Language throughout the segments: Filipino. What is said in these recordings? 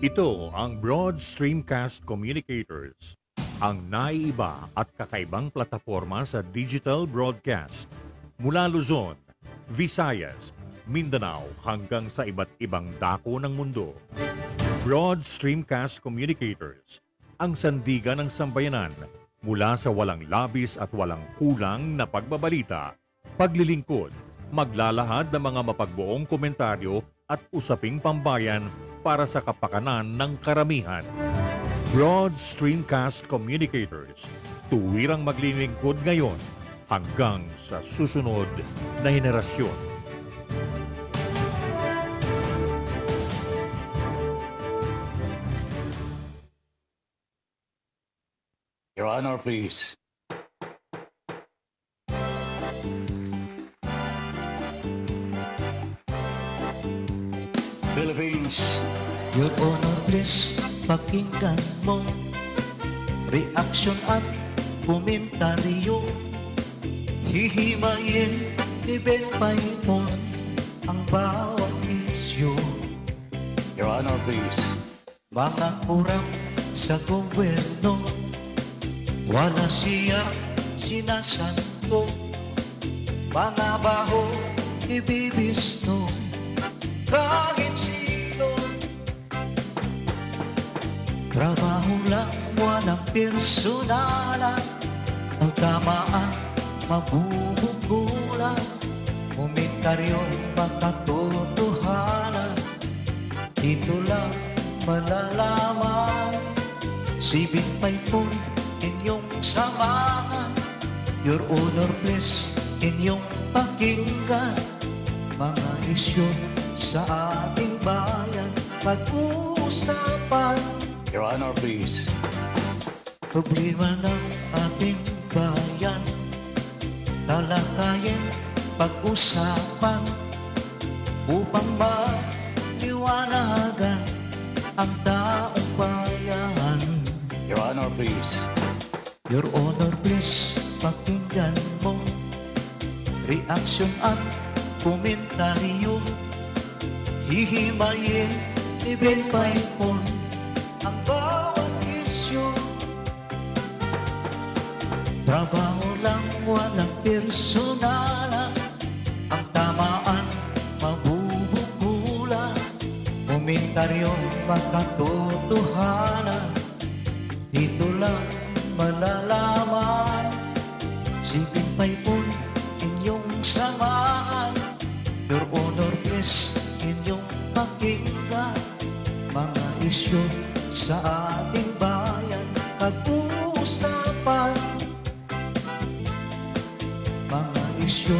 Ito ang Broad Streamcast Communicators, ang naiiba at kakaibang plataforma sa digital broadcast mula Luzon, Visayas, Mindanao hanggang sa iba't ibang dako ng mundo. Broad Streamcast Communicators, ang sandigan ng sambayanan mula sa walang labis at walang kulang na pagbabalita, paglilingkod, maglalahad ng mga mapagbuong komentaryo at usaping pambayan para sa kapakanan ng karamihan. Broad Streamcast Communicators, tuwirang maglilingkod ngayon hanggang sa susunod na henerasyon. Your Honor, please. Philippines. Your Honor, please pakinggan mo Reaction at komentaryo Hihimayin ni Ben Paimon Ang bawat isyo Your Honor, please. Mga kurang sa gobyerno Wala siya sinasanto Mga baho ibibisto bakit sino? Trabaho lang, walang personalan Pagkamaan, mabubugulan Komentaryon, pagkatotohanan Dito lang malalaman Sibig may pun, inyong samahan Your honor, please, inyong pakinggan Mga isyon sa ating bayan pag-uusapan. Your Honor, please. Problema ng ating bayan talakayin pag-usapan upang maliwanagan ang taong bayan. Your Honor, please. Your Honor, please, pakinggan mo reaksyon at komentaryo hihimayin, ibinpaypon ang bawat isyo. Trabaho lang walang personala, ang tamaan mabubukula, komentaryo makatotohanan, dito lang malalaman, si Pinpaypon. isyu sa ating bayan Pag-uusapan Mga isyu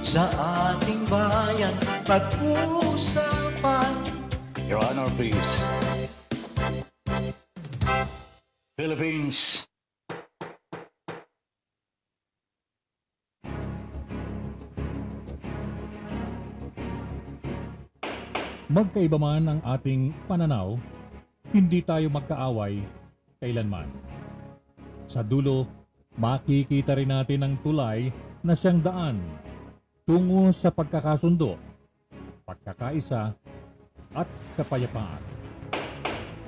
sa ating bayan Pag-uusapan Your Honor, please. Philippines. Magkaiba man ang ating pananaw hindi tayo magkaaway kailanman. Sa dulo, makikita rin natin ang tulay na siyang daan tungo sa pagkakasundo, pagkakaisa at kapayapaan.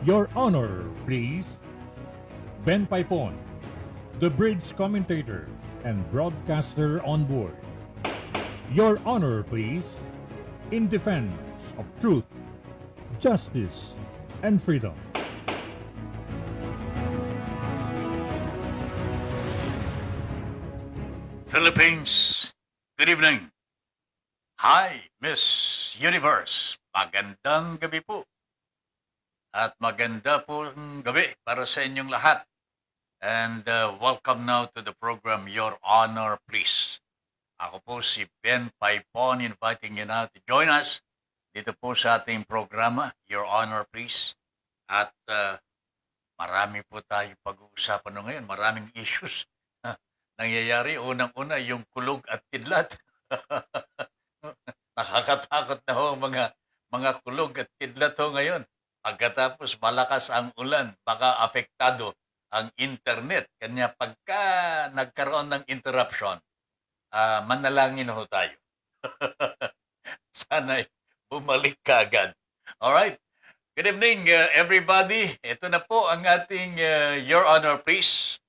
Your Honor, please. Ben Paipon, the bridge commentator and broadcaster on board. Your Honor, please. In defense of truth, justice, and freedom. Philippines, good evening. Hi, Miss Universe. Magandang gabi po. At maganda po ang gabi para sa inyong lahat. And uh, welcome now to the program Your Honor, Please. Ako po si Ben Paipon inviting you now to join us dito po sa ating programa, Your Honor please. At uh, marami po tayo pag-uusapan ngayon, maraming issues nangyayari. Unang-una, yung kulog at kidlat. Nakakatakot na ho mga, mga kulog at kidlat ho ngayon. Pagkatapos malakas ang ulan, baka apektado ang internet. Kanya pagka nagkaroon ng interruption, uh, manalangin ho tayo. Sana bumalik kagad. All right. Good evening, uh, everybody. Ito na po ang ating uh, Your Honor, please.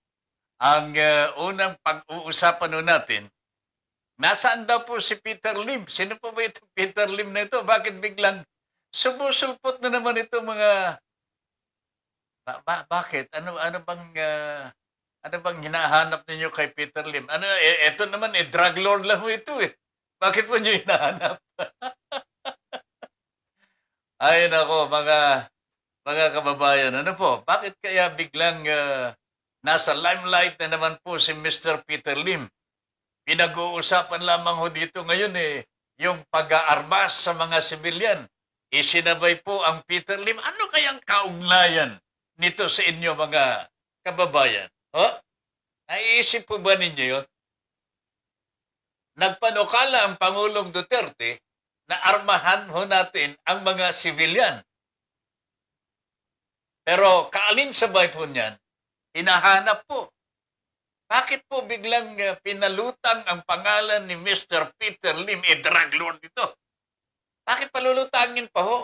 Ang uh, unang pag-uusapan natin, nasaan daw po si Peter Lim? Sino po ba itong Peter Lim na ito? Bakit biglang sumusulpot na naman ito mga... Ba- ba- bakit? Ano, ano bang... Uh, ano bang hinahanap ninyo kay Peter Lim? Ano, eh, eto naman, eh, drug lord lang ito eh. Bakit po nyo hinahanap? Ay nako, mga mga kababayan, ano po, bakit kaya biglang uh, nasa limelight na naman po si Mr. Peter Lim? Pinag-uusapan lamang ho dito ngayon eh, yung pag-aarmas sa mga sibilyan. Isinabay po ang Peter Lim. Ano kayang kaugnayan nito sa inyo mga kababayan? Ho? Naiisip po ba ninyo yun? Nagpanukala ang Pangulong Duterte na armahan ho natin ang mga civilian. Pero kaalin kaalinsabay po niyan, hinahanap po. Bakit po biglang eh, pinalutang ang pangalan ni Mr. Peter Lim, e eh, drug lord ito? Bakit palulutangin pa ho?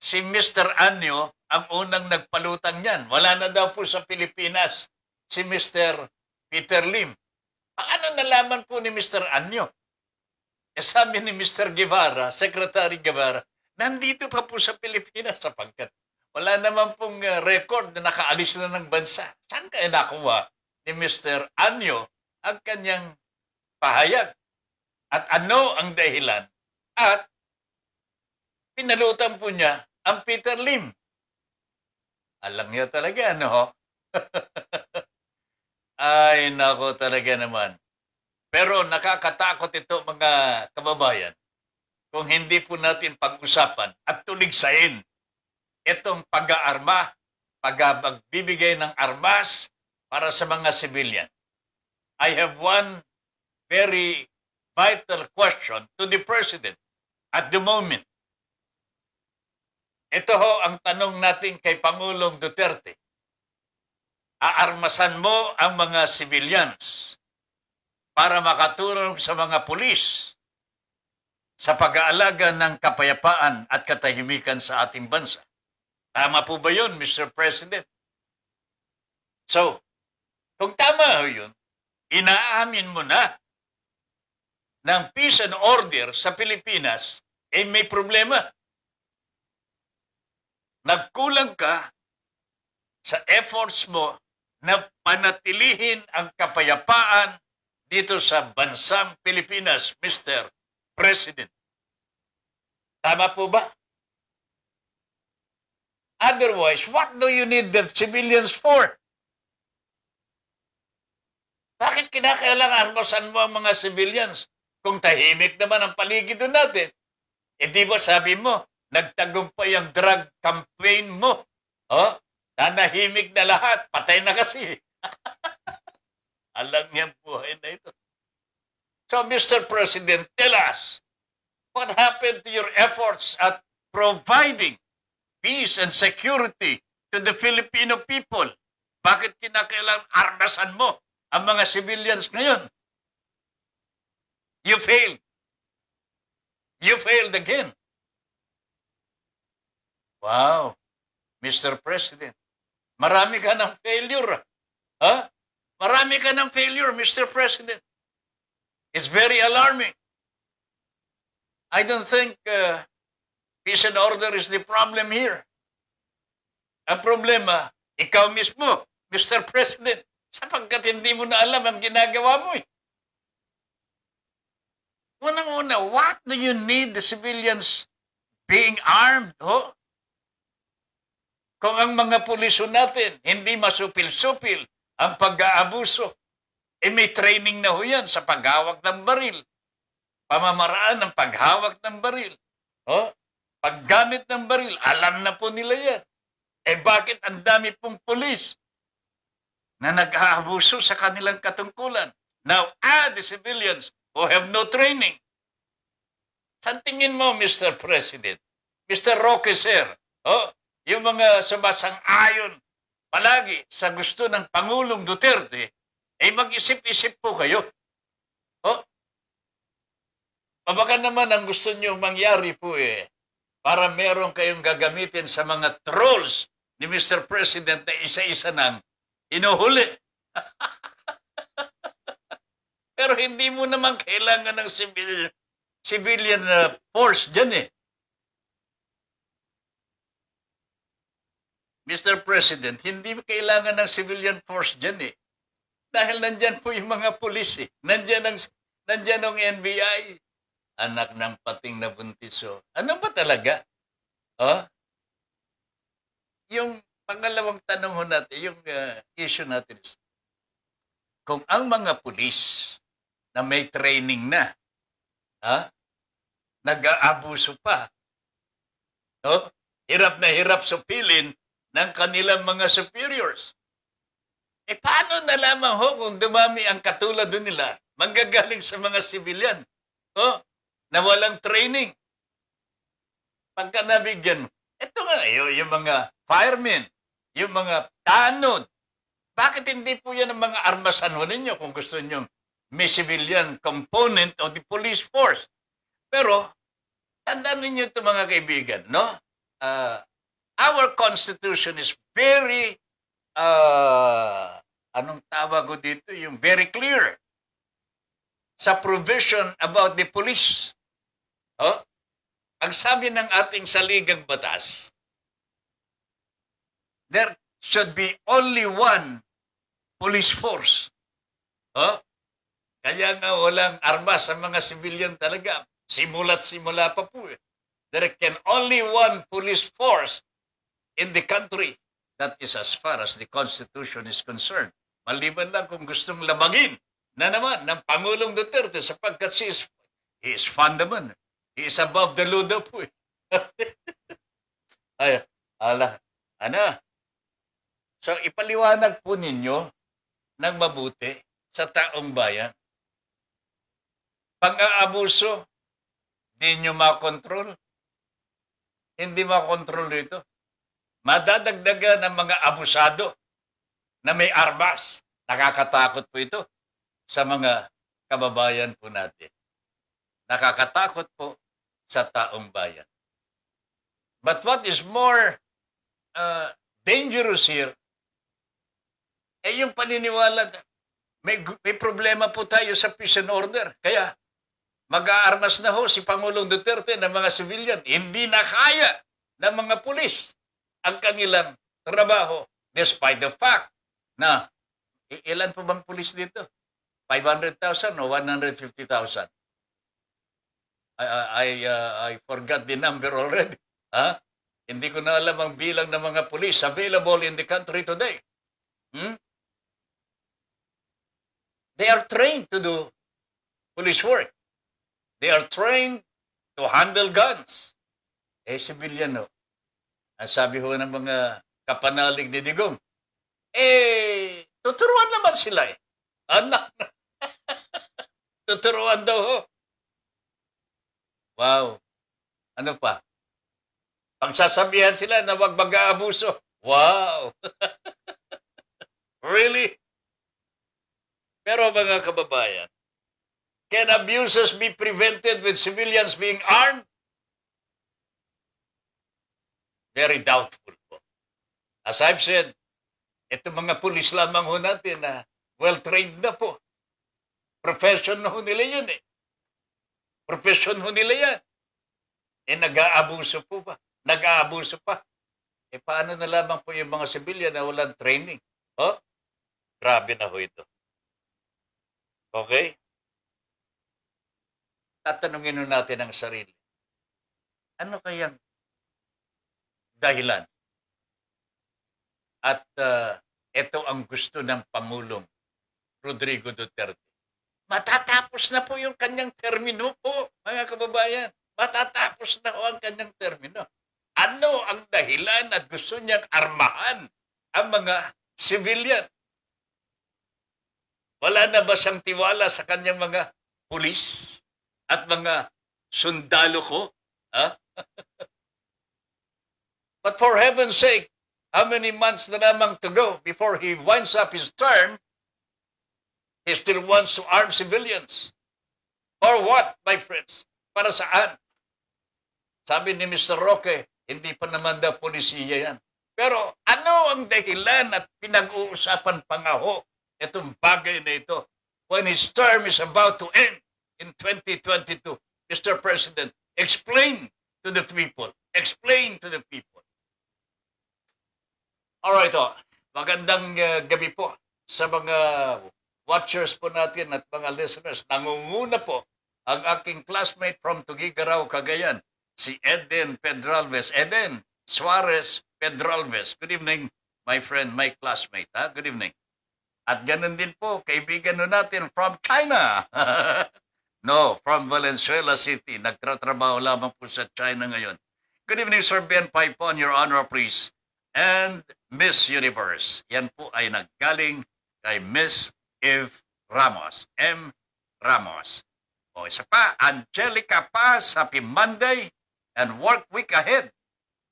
Si Mr. Anyo ang unang nagpalutang niyan. Wala na daw po sa Pilipinas si Mr. Peter Lim. Paano nalaman po ni Mr. Anyo? E sabi ni Mr. Guevara, Secretary Guevara, nandito pa po sa Pilipinas sapagkat wala naman pong eh, record na nakaalis na ng bansa. Saan kaya nakuha ni Mr. Anyo ang kanyang pahayag? At ano ang dahilan? At pinalutan po niya ang Peter Lim. Alam niya talaga, ano ho? Ay, nako talaga naman. Pero nakakatakot ito mga kababayan kung hindi po natin pag-usapan at tuligsain itong pag-aarma, pag-bibigay ng armas para sa mga civilian. I have one very vital question to the President at the moment. Ito ho ang tanong natin kay Pangulong Duterte aarmasan mo ang mga civilians para makatulong sa mga pulis sa pag-aalaga ng kapayapaan at katahimikan sa ating bansa. Tama po ba yun, Mr. President? So, kung tama ho yun, inaamin mo na ng peace and order sa Pilipinas, eh may problema. Nagkulang ka sa efforts mo na panatilihin ang kapayapaan dito sa bansang Pilipinas, Mr. President. Tama po ba? Otherwise, what do you need the civilians for? Bakit kinakailangan armasan mo ang mga civilians kung tahimik naman ang paligid natin? E di ba sabi mo, nagtagumpay ang drug campaign mo? Oh? Nanahimik na lahat. Patay na kasi. Alam niya buhay na ito. So, Mr. President, tell us, what happened to your efforts at providing peace and security to the Filipino people? Bakit kinakailangan arnasan mo ang mga civilians ngayon? You failed. You failed again. Wow, Mr. President. Marami ka ng failure. Ha? Huh? Marami ka ng failure, Mr. President. It's very alarming. I don't think uh, peace and order is the problem here. Ang problema, ikaw mismo, Mr. President, sapagkat hindi mo na alam ang ginagawa mo eh. Unang-una, what do you need the civilians being armed? Oh? Kung ang mga puliso natin hindi masupil-supil ang pag-aabuso, eh may training na ho yan sa paghawak ng baril. Pamamaraan ng paghawak ng baril. Oh, paggamit ng baril, alam na po nila yan. Eh bakit ang dami pong pulis na nag-aabuso sa kanilang katungkulan? Now, ah, the civilians who have no training. Sa tingin mo, Mr. President, Mr. Roque, sir, oh, yung mga sumasang-ayon palagi sa gusto ng Pangulong Duterte, ay eh mag-isip-isip po kayo. Oh. O, Mabaka naman ang gusto nyo mangyari po eh, para meron kayong gagamitin sa mga trolls ni Mr. President na isa-isa nang inuhuli. Pero hindi mo naman kailangan ng civilian, civilian force dyan eh. Mr. President, hindi kailangan ng civilian force dyan eh. Dahil nandyan po yung mga pulis eh. Nandyan ang, nandyan ang NBI. Anak ng pating na buntiso. Oh. Ano ba talaga? Oh? Yung pangalawang tanong ho natin, yung uh, issue natin is, kung ang mga pulis na may training na, ha? nag-aabuso pa, no? hirap na hirap supilin ng kanilang mga superiors. E paano nalaman ho kung dumami ang katulad nila, manggagaling sa mga civilian oh, na walang training? Pagka nabigyan, ito nga, eh, yung, yung mga firemen, yung mga tanod, bakit hindi po yan ang mga armasan ho ninyo kung gusto nyo may civilian component of the police force? Pero, tandaan ninyo ito mga kaibigan, no? Uh, our constitution is very, uh, anong tawag ko dito, yung very clear sa provision about the police. Oh? Ang sabi ng ating saligang batas, there should be only one police force. Oh? Kaya nga walang armas sa mga civilian talaga. Simula't simula pa po eh. There can only one police force in the country. That is as far as the Constitution is concerned. Maliban lang kung gustong labagin na naman ng Pangulong Duterte sapagkat she is, he is fundamental. He is above the luda po eh. Ay, ala, ana. So ipaliwanag po ninyo ng mabuti sa taong bayan. pag aabuso di nyo makontrol. Hindi makontrol rito madadagdagan ng mga abusado na may arbas. Nakakatakot po ito sa mga kababayan po natin. Nakakatakot po sa taong bayan. But what is more uh, dangerous here ay eh yung paniniwala may, may problema po tayo sa peace and order. Kaya mag-aarmas na ho si Pangulong Duterte ng mga civilian. Hindi na kaya ng mga pulis ang kanilang trabaho despite the fact na ilan po bang pulis dito? 500,000 o 150,000? I, I, uh, I forgot the number already. Ha? Huh? Hindi ko na alam ang bilang ng mga pulis available in the country today. Hmm? They are trained to do police work. They are trained to handle guns. Eh, civilian, no? Ang sabi ho ng mga kapanalig ni Digong, eh, tuturuan naman sila eh. Anak na. tuturuan daw ho. Wow. Ano pa? Pagsasabihan sila na huwag mag-aabuso. Wow. really? Pero mga kababayan, can abuses be prevented with civilians being armed? Very doubtful po. As I've said, ito mga pulis lamang ho natin na well-trained na po. Profession na ho nila yun eh. Profession ho nila yan. Eh nag-aabuso po ba? Nag-aabuso pa. Eh paano na lamang po yung mga sibilya na walang training? Oh? Grabe na ho ito. Okay? Tatanungin ho natin ang sarili. Ano kayang dahilan. At uh, ito ang gusto ng Pangulong Rodrigo Duterte. Matatapos na po yung kanyang termino po, mga kababayan. Matatapos na po ang kanyang termino. Ano ang dahilan at gusto niyang armahan ang mga civilian? Wala na ba siyang tiwala sa kanyang mga pulis at mga sundalo ko? Ha? But for heaven's sake, how many months na lamang to go before he winds up his term, he still wants to arm civilians. For what, my friends? Para saan? Sabi ni Mr. Roque, hindi pa naman daw polisiya yan. Pero ano ang dahilan at pinag-uusapan pa nga ho itong bagay na ito when his term is about to end in 2022? Mr. President, explain to the people. Explain to the people. Alright, oh. magandang uh, gabi po sa mga watchers po natin at mga listeners. Nangunguna po ang aking classmate from Tugigaraw, Cagayan, si Eden Pedralves. Eden Suarez Pedralves. Good evening, my friend, my classmate. Ha? Good evening. At ganun din po, kaibigan natin from China. no, from Valenzuela City. Nagtratrabaho lamang po sa China ngayon. Good evening, Sir Ben Paipon, Your Honor, please. And Miss Universe. Yan po ay naggaling kay Miss Eve Ramos. M. Ramos. O isa pa, Angelica Paz, happy Monday and work week ahead.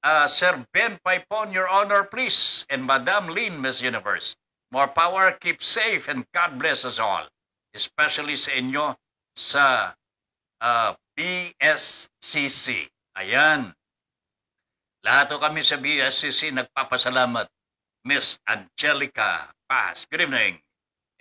Uh, Sir Ben Paipon, Your Honor, please, and Madam Lynn, Miss Universe. More power, keep safe, and God bless us all. Especially sa inyo sa uh, ah, BSCC. Ayan. Lahat kami sa BSCC nagpapasalamat. Miss Angelica Paz, good evening.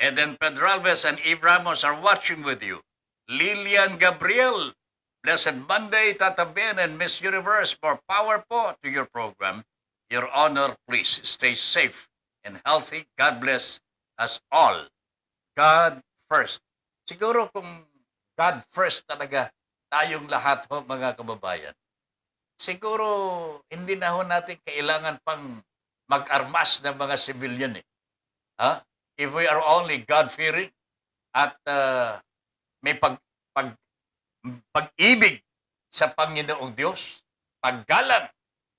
And then Pedralves and Eve Ramos are watching with you. Lilian Gabriel, blessed Monday, Tata Ben and Miss Universe. for power po to your program. Your Honor, please stay safe and healthy. God bless us all. God first. Siguro kung God first talaga, tayong lahat ho mga kababayan, siguro hindi na ho natin kailangan pang mag-armas ng mga civilian eh. Ha? If we are only God-fearing at uh, may pag, pag, pag-ibig sa Panginoong Diyos, paggalang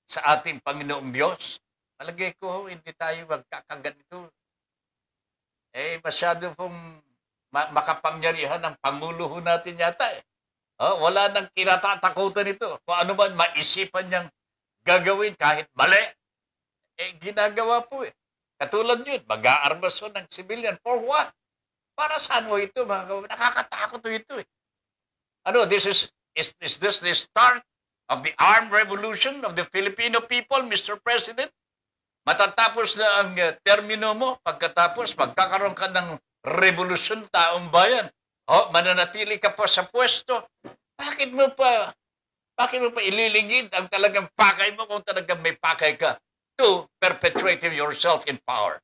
sa ating Panginoong Diyos, palagay ko hindi tayo magkakaganito. Eh, masyado pong makapangyarihan ang Pangulo ho natin yata eh. Oh, wala nang kinatatakutan ito. Kung ano man maisipan niyang gagawin kahit mali, eh, ginagawa po eh. Katulad yun, mag-aarmas ng civilian. For what? Para saan mo ito? Mga Nakakatakot ito eh. Ano, this is, is, is this the start of the armed revolution of the Filipino people, Mr. President? Matatapos na ang eh, termino mo pagkatapos magkakaroon ka ng revolution taong bayan. Oh, mananatili ka pa sa pwesto. Bakit mo pa bakit mo pa ililigid ang talagang pakay mo kung talagang may pakay ka to perpetuating yourself in power?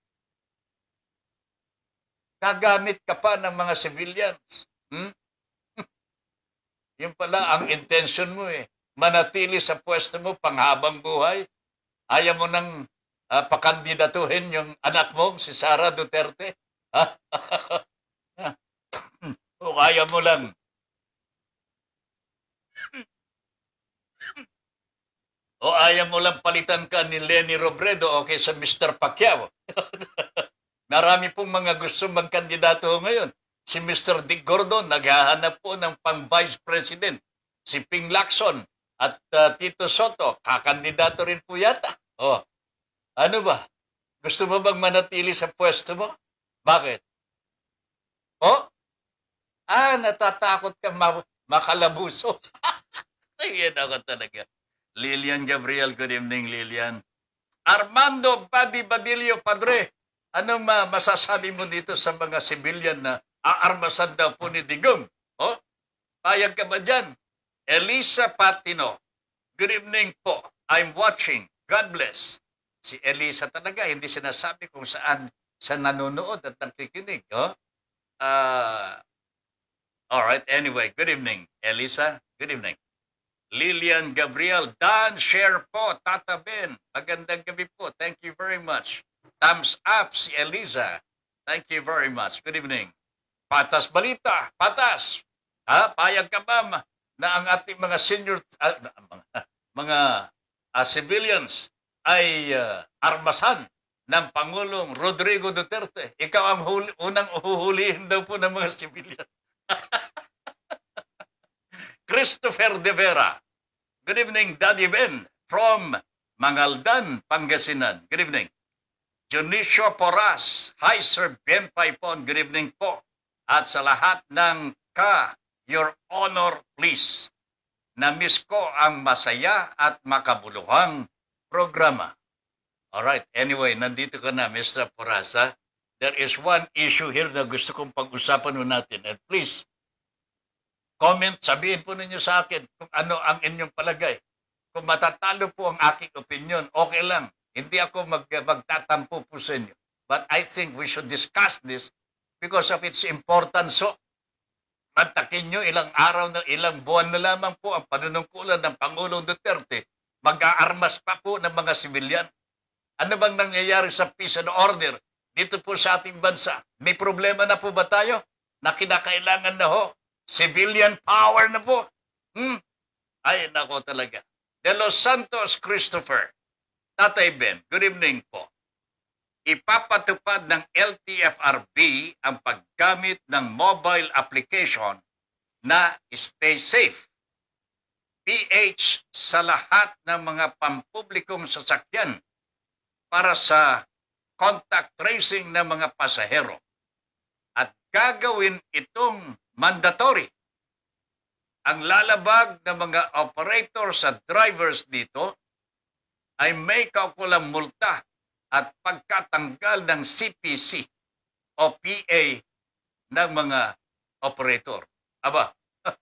Kagamit ka pa ng mga civilians. Hmm? Yun pala ang intention mo eh. Manatili sa pwesto mo panghabang buhay. Ayaw mo nang uh, pakandidatuhin yung anak mo, si Sara Duterte. O kaya mo lang. O ayaw mo lang palitan ka ni Lenny Robredo o kaysa Mr. Pacquiao. Marami pong mga gusto magkandidato ngayon. Si Mr. Dick Gordon, naghahanap po ng pang-vice president. Si Ping Lacson at uh, Tito Soto, kakandidato rin po yata. O, ano ba? Gusto mo bang manatili sa pwesto mo? Bakit? O, Ah, natatakot ka ma- makalabuso. Ayan ako talaga. Lilian Gabriel, good evening Lilian. Armando Badi Badilio, Padre, ano ma masasabi mo dito sa mga civilian na aarmasan daw po ni Digum? Oh, payag ka ba dyan? Elisa Patino, good evening po. I'm watching. God bless. Si Elisa talaga, hindi sinasabi kung saan sa nanonood at nakikinig. Oh? Uh, All right, anyway, good evening, Elisa. Good evening. Lilian Gabriel, Dan, share po, Tata Ben. Magandang gabi po. Thank you very much. Thumbs up si Eliza. Thank you very much. Good evening. Patas balita, patas. Ha? Payag ka ma'am na ang ating mga senior, uh, mga, mga uh, civilians ay uh, armasan ng Pangulong Rodrigo Duterte. Ikaw ang huli, unang uhuhulihin daw po ng mga civilians. Christopher De Vera. Good evening, Daddy Ben from Mangaldan, Pangasinan. Good evening. Junicio Poras. Hi, Sir Ben Paipon. Good evening po. At sa lahat ng ka, Your Honor, please. Namiss ko ang masaya at makabuluhang programa. Alright, anyway, nandito ka na, Mr. Porasa there is one issue here na gusto kong pag-usapan natin. And please, comment, sabihin po ninyo sa akin kung ano ang inyong palagay. Kung matatalo po ang aking opinion, okay lang. Hindi ako mag, magtatampo po sa inyo. But I think we should discuss this because of its importance. So, mantakin nyo ilang araw na ilang buwan na lamang po ang panunungkulan ng Pangulong Duterte. Mag-aarmas pa po ng mga sibilyan. Ano bang nangyayari sa peace and order? dito po sa ating bansa. May problema na po ba tayo na kinakailangan na ho? Civilian power na po? Hmm? Ay, nako talaga. De Los Santos Christopher, Tatay Ben, good evening po. Ipapatupad ng LTFRB ang paggamit ng mobile application na Stay Safe. PH sa lahat ng mga pampublikong sasakyan para sa contact tracing ng mga pasahero at gagawin itong mandatory. Ang lalabag ng mga operators sa drivers dito ay may kaukulang multa at pagkatanggal ng CPC o PA ng mga operator. Aba,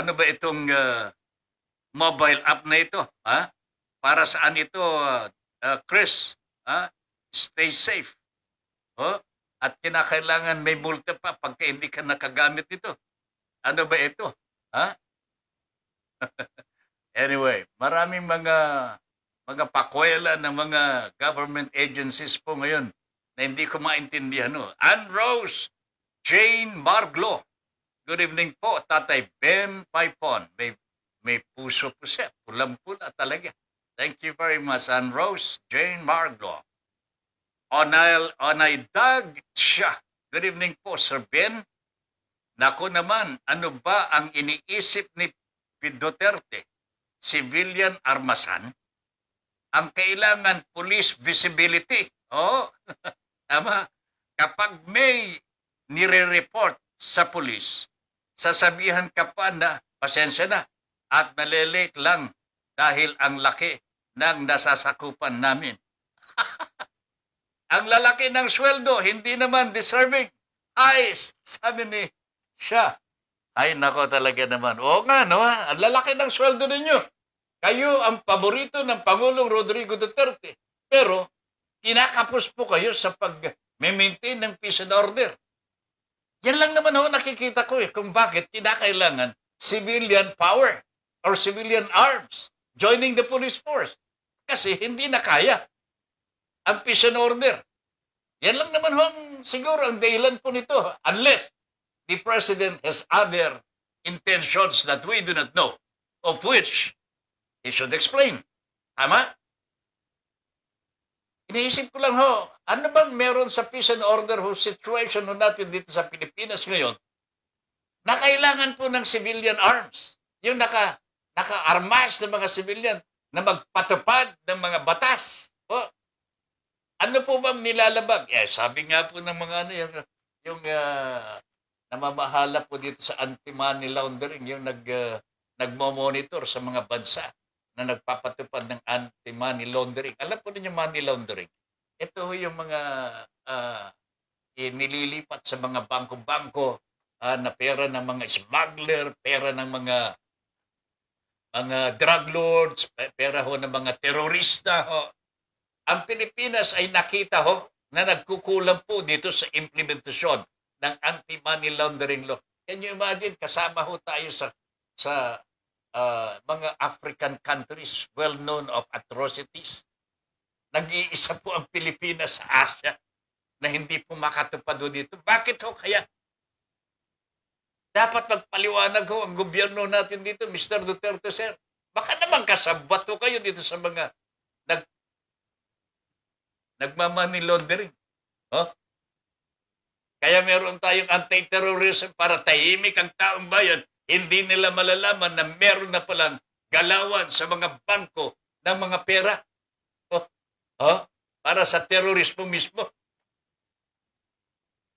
ano ba itong uh, mobile app na ito? Ha? Para saan ito, uh, uh, Chris? Ha? stay safe. Oh? At kinakailangan may multa pa pagka hindi ka nakagamit nito. Ano ba ito? Ha? anyway, maraming mga mga pakwela ng mga government agencies po ngayon na hindi ko maintindihan. No? Ann Rose, Jane Marglo, good evening po, Tatay Ben Paipon. May, may puso po siya, pulang-pula talaga. Thank you very much, Ann Rose, Jane Marglo. Onay, onay dag siya. Good evening po, Sir Ben. Nako naman, ano ba ang iniisip ni Duterte? Civilian armasan? Ang kailangan police visibility. oh, tama. Kapag may nire-report sa police, sasabihan ka pa na pasensya na at nalilate lang dahil ang laki ng nasasakupan namin. Ang lalaki ng sweldo, hindi naman deserving. Ay, sabi ni siya. Ay, nako talaga naman. Oo nga, no? Ang lalaki ng sweldo ninyo. Kayo ang paborito ng Pangulong Rodrigo Duterte. Pero, kinakapos po kayo sa pag-maintain ng peace and order. Yan lang naman ho nakikita ko eh kung bakit kinakailangan civilian power or civilian arms joining the police force. Kasi hindi na kaya ang peace and order. Yan lang naman ho siguro ang dahilan po nito unless the President has other intentions that we do not know of which he should explain. Tama? Iniisip ko lang ho, ano bang meron sa peace and order ho situation ho natin dito sa Pilipinas ngayon na kailangan po ng civilian arms. Yung naka, naka-armas ng mga civilian na magpatupad ng mga batas. Po, ano po ba nilalabag? Eh, sabi nga po ng mga ano yung, yung uh, namamahala po dito sa anti-money laundering, yung nag, uh, nagmo-monitor sa mga bansa na nagpapatupad ng anti-money laundering. Alam po ninyo money laundering. Ito yung mga uh, ah, nililipat sa mga bangko-bangko uh, na pera ng mga smuggler, pera ng mga mga drug lords, pera ho ng mga terorista ho ang Pilipinas ay nakita ho na nagkukulang po dito sa implementasyon ng anti-money laundering law. Can you imagine? Kasama ho tayo sa sa uh, mga African countries well known of atrocities. Nag-iisa po ang Pilipinas sa Asia na hindi po makatupad ho dito. Bakit ho kaya? Dapat magpaliwanag ho ang gobyerno natin dito, Mr. Duterte, sir. Baka naman kasabwat ho kayo dito sa mga nag Nagmamoney laundering. Oh? Kaya meron tayong anti-terrorism para tahimik ang taong bayan. Hindi nila malalaman na meron na palang galawan sa mga bangko ng mga pera. Oh, oh, para sa terorismo mismo.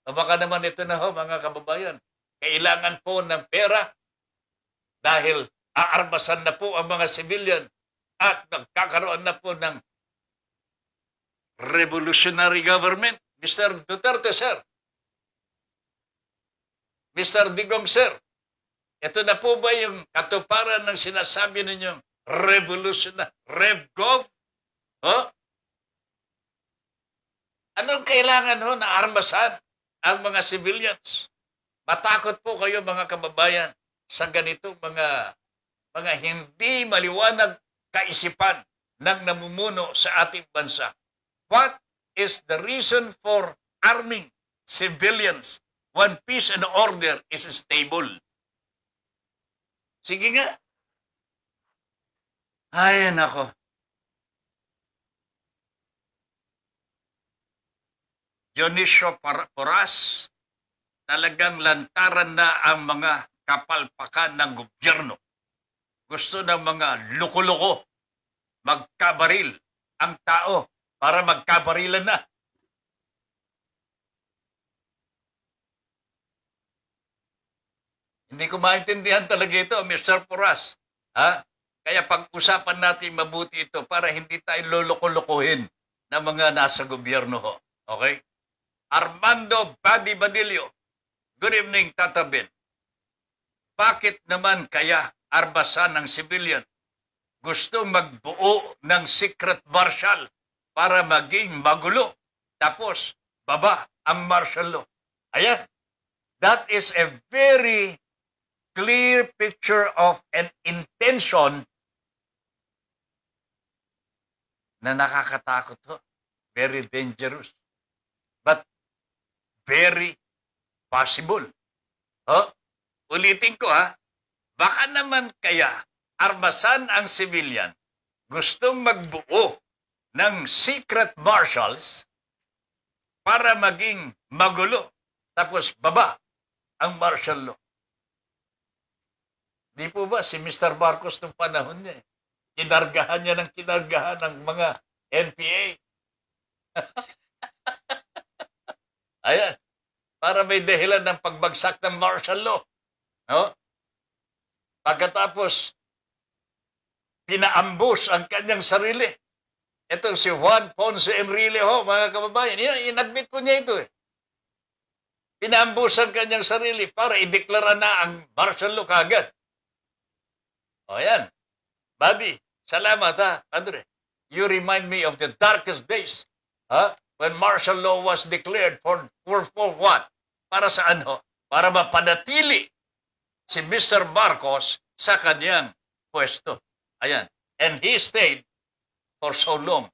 O baka naman ito na ho, mga kababayan. Kailangan po ng pera dahil aarmasan na po ang mga civilian at nagkakaroon na po ng revolutionary government. Mr. Duterte, sir. Mr. Digong, sir. Ito na po ba yung katuparan ng sinasabi ninyong revolutionary, RevGov? Huh? Anong kailangan ho na armasan ang mga civilians? Matakot po kayo mga kababayan sa ganito mga mga hindi maliwanag kaisipan ng namumuno sa ating bansa. What is the reason for arming civilians when peace and order is stable? Sige nga. Ay, nako. Dionisio Poras, talagang lantaran na ang mga kapalpakan ng gobyerno. Gusto ng mga loko magkabaril ang tao para magkabarilan na. Hindi ko maintindihan talaga ito, Mr. Poras. Ha? Kaya pag-usapan natin mabuti ito para hindi tayo loloko ng mga nasa gobyerno. Okay? Armando Badi Badillo. Good evening, Tata Ben. Bakit naman kaya arbasan ng civilian gusto magbuo ng secret marshal para maging magulo. Tapos, baba ang martial law. Ayan. That is a very clear picture of an intention na nakakatakot ho. Very dangerous. But very possible. Ho? Ulitin ko ha, baka naman kaya armasan ang civilian gustong magbuo ng secret marshals para maging magulo tapos baba ang martial law. Di po ba si Mr. Marcos nung panahon niya, kinargahan niya ng kinargahan ng mga NPA. Ayan, para may dahilan ng pagbagsak ng martial law. No? Pagkatapos, pinaambos ang kanyang sarili ito si Juan Ponce Enrile ho, mga kababayan. Inadmit po niya ito eh. Pinambusan kanyang sarili para ideklara na ang martial law kagad. O yan. Bobby, salamat ha, Andre. You remind me of the darkest days ha? when martial law was declared for, for, for what? Para saan ho? Para mapanatili si Mr. Marcos sa kanyang pwesto. Ayan. And he stayed for so long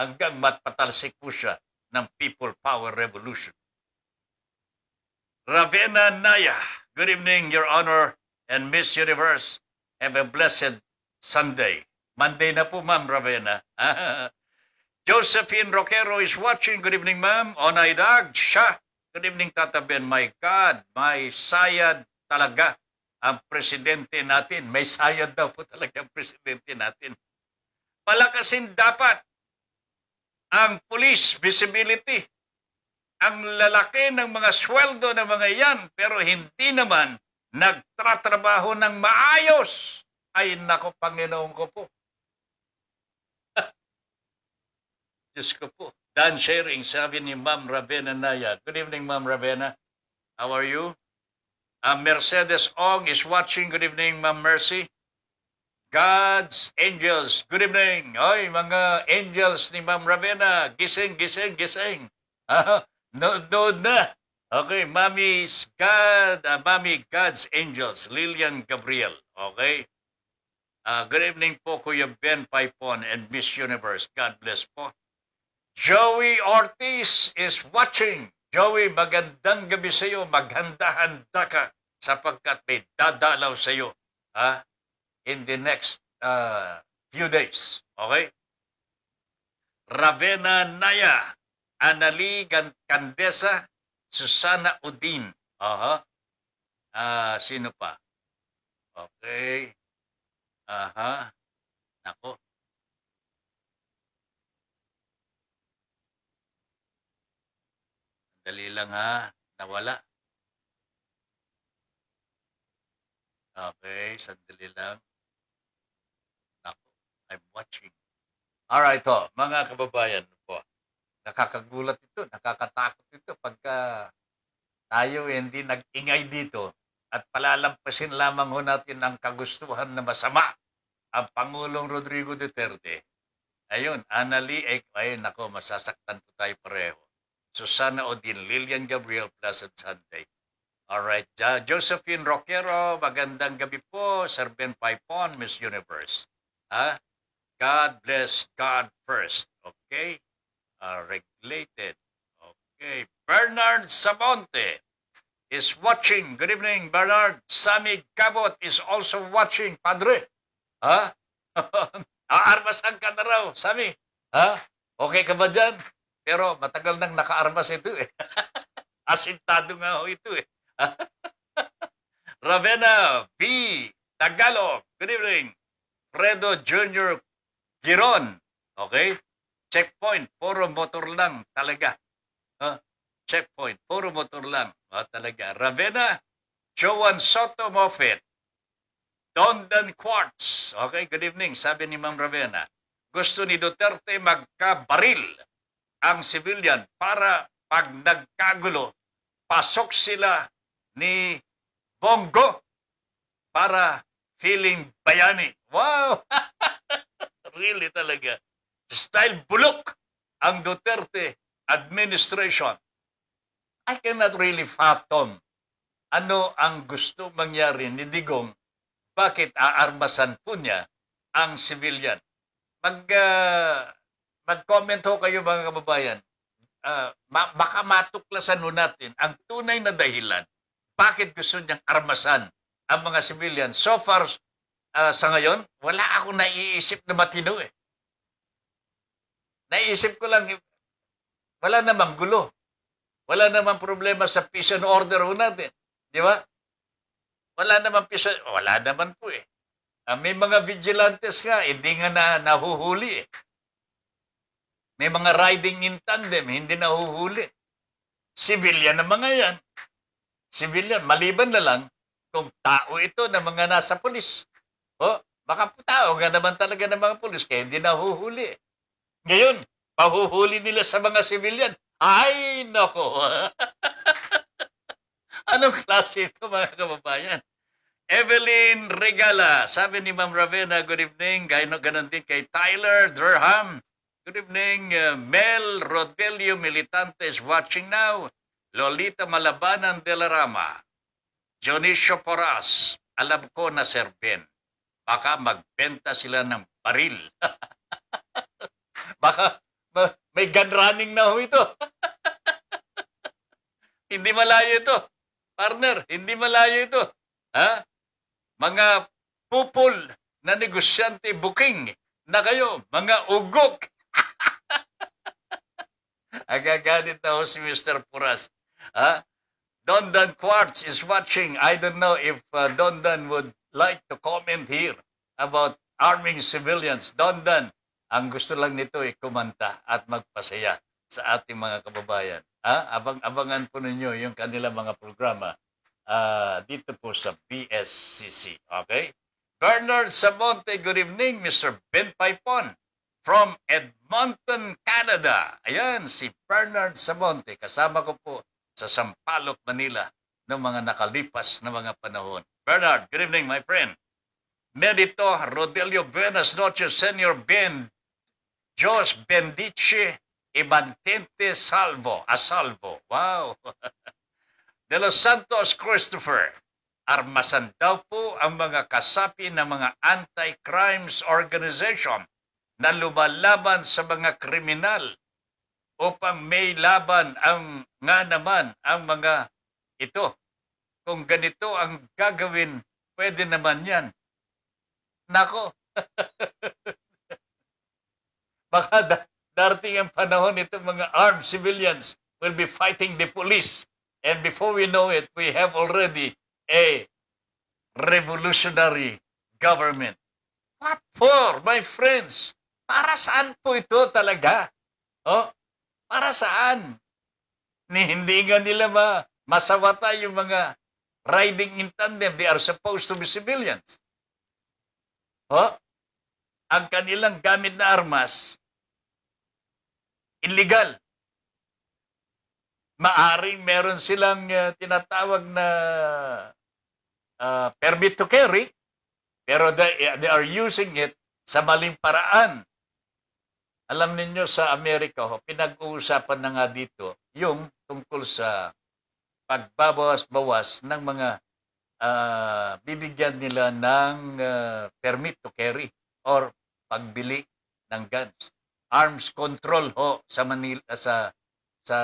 hanggang matpatalsik po siya ng People Power Revolution. Ravena Naya, good evening, Your Honor and Miss Universe. Have a blessed Sunday. Monday na po, Ma'am Ravena. Josephine Roquero is watching. Good evening, Ma'am. Onay Dag, siya. Good evening, Tata Ben. My God, may sayad talaga ang presidente natin. May sayad daw po talaga ang presidente natin palakasin dapat ang police visibility, ang lalaki ng mga sweldo ng mga yan, pero hindi naman nagtratrabaho ng maayos. Ay nako, Panginoon ko po. Diyos ko po. Dan Sharing, sabi ni Ma'am Ravena Naya. Good evening, Ma'am Ravena. How are you? Uh, Mercedes Ong is watching. Good evening, Ma'am Mercy. God's Angels. Good evening. Oy, mga angels ni Ma'am Ravena. Gising, gising, gising. Ah, Nood-nood na. Okay, Mommy's God, uh, ah, Mommy God's Angels, Lillian Gabriel. Okay? Uh, good evening po, Kuya Ben Paipon and Miss Universe. God bless po. Joey Ortiz is watching. Joey, magandang gabi sa iyo. Maghanda-handa ka sapagkat may dadalaw sa iyo. Ha? Ah, in the next uh, few days. Okay? Ravena Naya, Anali Candesa, Susana Udin. Uh-huh. Uh, sino pa? Okay. Aha. Uh-huh. Nako. Dali lang ha. Nawala. Okay, sandali lang. I'm watching. Alright, to, oh, mga kababayan po. Nakakagulat ito, nakakatakot ito pagka tayo hindi nag-ingay dito at palalampasin lamang ho natin ang kagustuhan na masama ang Pangulong Rodrigo Duterte. Ayun, Annalie, ay, ayun ako, masasaktan ko tayo pareho. Susana Odin, Lillian Gabriel, Pleasant Sunday. Alright, uh, Josephine Roquero, magandang gabi po. Sir Ben Paipon, Miss Universe. Ha? Ah, God bless God first. Okay? Uh, regulated. Okay. Bernard Sabonte is watching. Good evening, Bernard. Sammy Cabot is also watching. Padre, ha? Huh? Aarmasan ka na raw, Sammy. Ha? Huh? Okay ka ba dyan? Pero matagal nang nakaarmas ito eh. Asintado nga ho ito eh. Ravena B. Tagalog. Good evening. Fredo Jr. Giron. Okay? Checkpoint. Puro motor lang talaga. Huh? Checkpoint. Puro motor lang. Oh, talaga. Ravenna. Joan Soto Moffitt. Dondon Quartz. Okay, good evening. Sabi ni Ma'am Ravenna. Gusto ni Duterte magkabaril ang civilian para pag nagkagulo, pasok sila ni Bongo para feeling bayani. Wow! really talaga, style bulok ang Duterte administration. I cannot really fathom ano ang gusto mangyari ni Digong, bakit aarmasan po niya ang civilian. Mag, uh, mag-comment ho kayo mga kababayan. Uh, baka matuklasan ho natin ang tunay na dahilan bakit gusto niyang armasan ang mga civilian. So far, uh, sa ngayon, wala akong naiisip na matino eh. Naiisip ko lang, wala namang gulo. Wala namang problema sa peace and order ho natin. Di ba? Wala namang peace and, wala naman po eh. Uh, may mga vigilantes nga, hindi nga na, nahuhuli eh. May mga riding in tandem, hindi nahuhuli. Civilian na mga yan. Civilian, maliban na lang kung tao ito na mga nasa polis. Oh, baka tao nga naman talaga ng mga pulis, kaya hindi nahuhuli. Ngayon, pahuhuli nila sa mga civilian. Ay, nako! Anong klase ito, mga kababayan? Evelyn Regala, sabi ni Ma'am Ravena, good evening. Gano, ganon din kay Tyler Durham. Good evening, uh, Mel Rodelio Militante is watching now. Lolita Malabanan de la Rama. Johnny Poras, alam ko na Sir Ben. Baka magbenta sila ng baril. Baka ma- may gun running na ho ito. hindi malayo ito. Partner, hindi malayo ito. Ha? Mga pupul na negosyante booking na kayo, mga ugok. Agagalit na ho si Mr. Puras. Ha? Don Don Quartz is watching. I don't know if uh, Don Don would like to comment here about arming civilians. Dondon, Ang gusto lang nito ay kumanta at magpasaya sa ating mga kababayan. Ha? Abang-abangan po ninyo yung kanila mga programa uh, dito po sa BSCC. Okay? Bernard Samonte, good evening, Mr. Ben Paipon from Edmonton, Canada. Ayan, si Bernard Samonte. kasama ko po sa Sampaloc, Manila noong mga nakalipas na mga panahon. Bernard, good evening, my friend. Medito Rodelio Buenas noches, Senor Ben. Jos bendice e mantente salvo, a salvo. Wow! De Los Santos Christopher, armasan daw po ang mga kasapi ng mga anti-crimes organization na lumalaban sa mga kriminal upang may laban ang nga naman ang mga ito kung ganito ang gagawin, pwede naman yan. Nako, baka da- darating ang panahon itong mga armed civilians will be fighting the police. And before we know it, we have already a revolutionary government. What for, my friends? Para saan po ito talaga? Oh, para saan? Ni hindi nga nila ma masawata yung mga riding in tandem, they are supposed to be civilians. Ho? Ang kanilang gamit na armas, illegal. Maaring meron silang uh, tinatawag na uh, permit to carry, pero they, eh, they are using it sa maling paraan. Alam ninyo sa Amerika, ho, pinag-uusapan na nga dito yung tungkol sa pagbabawas-bawas ng mga uh, bibigyan nila ng uh, permit to carry or pagbili ng guns. Arms control ho sa Manila sa sa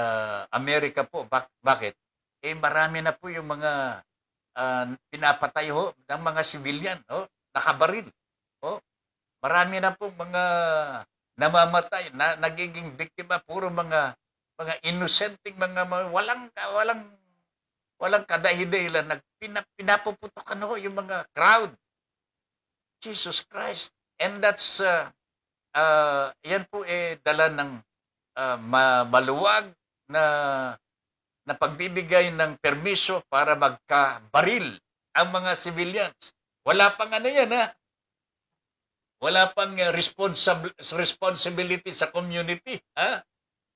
Amerika po. Bak- bakit? Eh marami na po yung mga uh, pinapatay ho ng mga civilian, ho, nakabaril. Ho. Marami na po mga namamatay, na, nagiging biktima puro mga mga innocenting mga, mga walang walang walang kadahidahilan na pinapuputokan ho yung mga crowd. Jesus Christ. And that's, uh, uh, yan po eh, dala ng uh, maluwag na, na pagbibigay ng permiso para magkabaril ang mga civilians. Wala pang ano yan ha. Wala pang uh, responsible responsibility sa community, ha?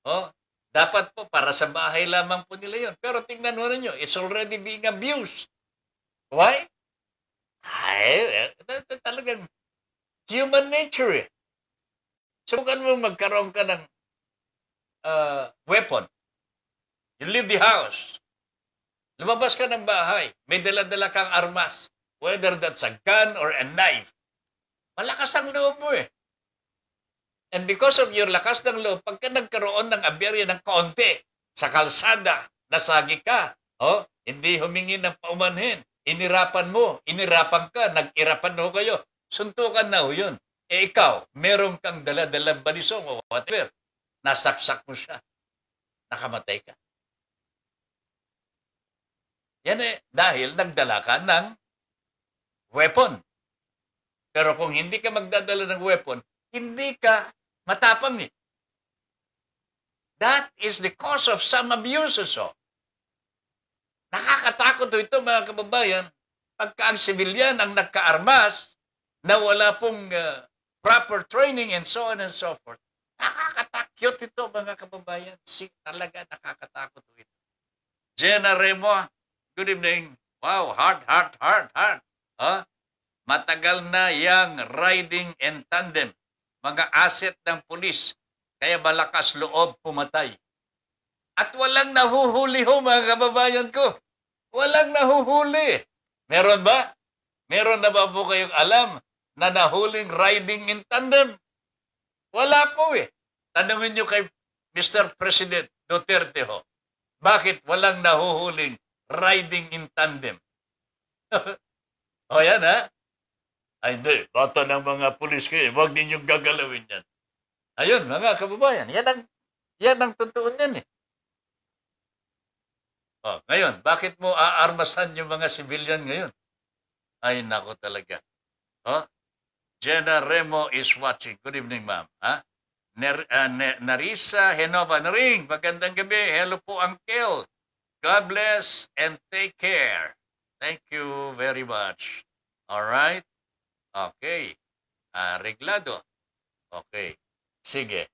Oh, dapat po para sa bahay lamang po nila yon. Pero tingnan mo ninyo, it's already being abused. Why? Ay, eh, talagang human nature eh. Subukan mo magkaroon ka ng uh, weapon. You leave the house. Lumabas ka ng bahay. May dala-dala kang armas. Whether that's a gun or a knife. Malakas ang loob mo eh. And because of your lakas ng loob, pagka nagkaroon ng aberya ng konti sa kalsada, nasagi ka, oh, hindi humingi ng paumanhin, inirapan mo, inirapan ka, nag-irapan ho kayo, suntukan na ho yun. E ikaw, meron kang daladalang balisong o whatever, nasaksak mo siya, nakamatay ka. Yan eh, dahil nagdala ka ng weapon. Pero kung hindi ka magdadala ng weapon, hindi ka Matapang eh. That is the cause of some abuses. Oh. Nakakatakot ito mga kababayan. Pagka ang sibilyan ang nagkaarmas na wala pong uh, proper training and so on and so forth. Nakakatakot ito mga kababayan. Si, talaga nakakatakot ito. Jenna Remo, good evening. Wow, hard, hard, hard, hard. Huh? Matagal na yang riding and tandem mga asset ng pulis. Kaya malakas loob pumatay. At walang nahuhuli ho mga kababayan ko. Walang nahuhuli. Meron ba? Meron na ba po kayong alam na nahuling riding in tandem? Wala po eh. Tanungin nyo kay Mr. President Duterte ho. Bakit walang nahuhuling riding in tandem? o yan ha? Ay hindi, bata ng mga pulis kayo, huwag ninyong gagalawin yan. Ayun, mga kababayan, yan ang, yan ang totoo niyan eh. Oh, ngayon, bakit mo aarmasan yung mga civilian ngayon? Ay, nako talaga. Oh? Jenna Remo is watching. Good evening, ma'am. Ha? Ner, uh, ne, Narisa Henova Naring, magandang gabi. Hello po, Uncle. God bless and take care. Thank you very much. All right? Okay. Ah, reglado. Okay. Sige.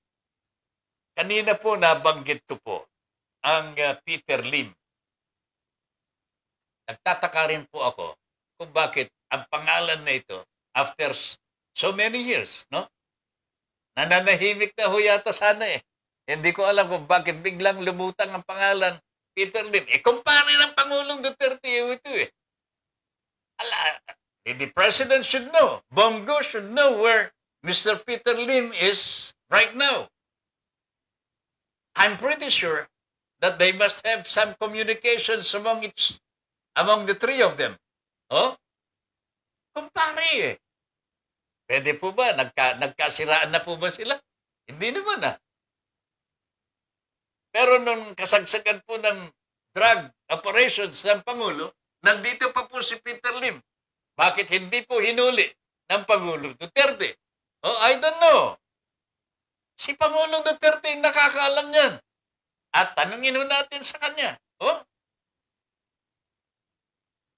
Kanina po nabanggit ko po ang uh, Peter Lim. Nagtataka rin po ako kung bakit ang pangalan na ito after so many years, no? Nananahimik na ho yata sana eh. Hindi ko alam kung bakit biglang lumutang ang pangalan Peter Lim. Eh, kumpare ng Pangulong Duterte eh, ito eh. Ala, eh, the president should know, Bongo should know where Mr. Peter Lim is right now. I'm pretty sure that they must have some communications among its among the three of them. Oh? Kumpare eh. Pwede po ba? Nagka, nagkasiraan na po ba sila? Hindi naman ah. Pero nung kasagsagan po ng drug operations ng Pangulo, nandito pa po si Peter Lim. Bakit hindi po hinuli ng Pangulong Duterte? Oh, I don't know. Si Pangulong Duterte ang nakakaalam niyan. At tanungin ho natin sa kanya. Oh?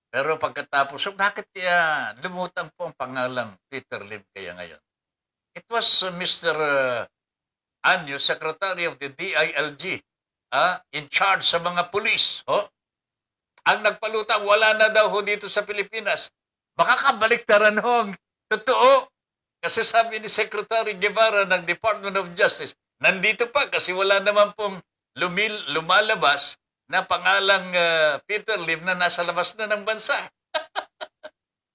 Pero pagkatapos, oh, bakit kaya lumutang po ang pangalan Peter Lim kaya ngayon? It was uh, Mr. Uh, Anyo, Secretary of the DILG, uh, ah, in charge sa mga pulis. Oh? Ang nagpalutang, wala na daw ho dito sa Pilipinas. Baka kabaliktaran hong. Totoo. Kasi sabi ni Secretary Guevara ng Department of Justice, nandito pa kasi wala naman pong lumil, lumalabas na pangalang uh, Peter Lim na nasa labas na ng bansa.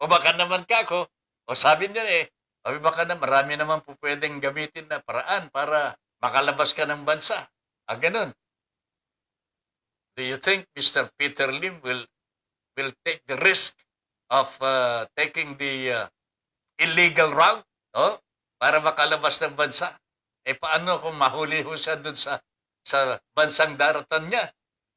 o baka naman kako, o sabi niya eh, sabi baka na marami naman po pwedeng gamitin na paraan para makalabas ka ng bansa. Ah, ganun. Do you think Mr. Peter Lim will will take the risk of uh, taking the uh, illegal route no? para makalabas ng bansa. Eh paano kung mahuli ho siya doon sa, sa bansang daratan niya?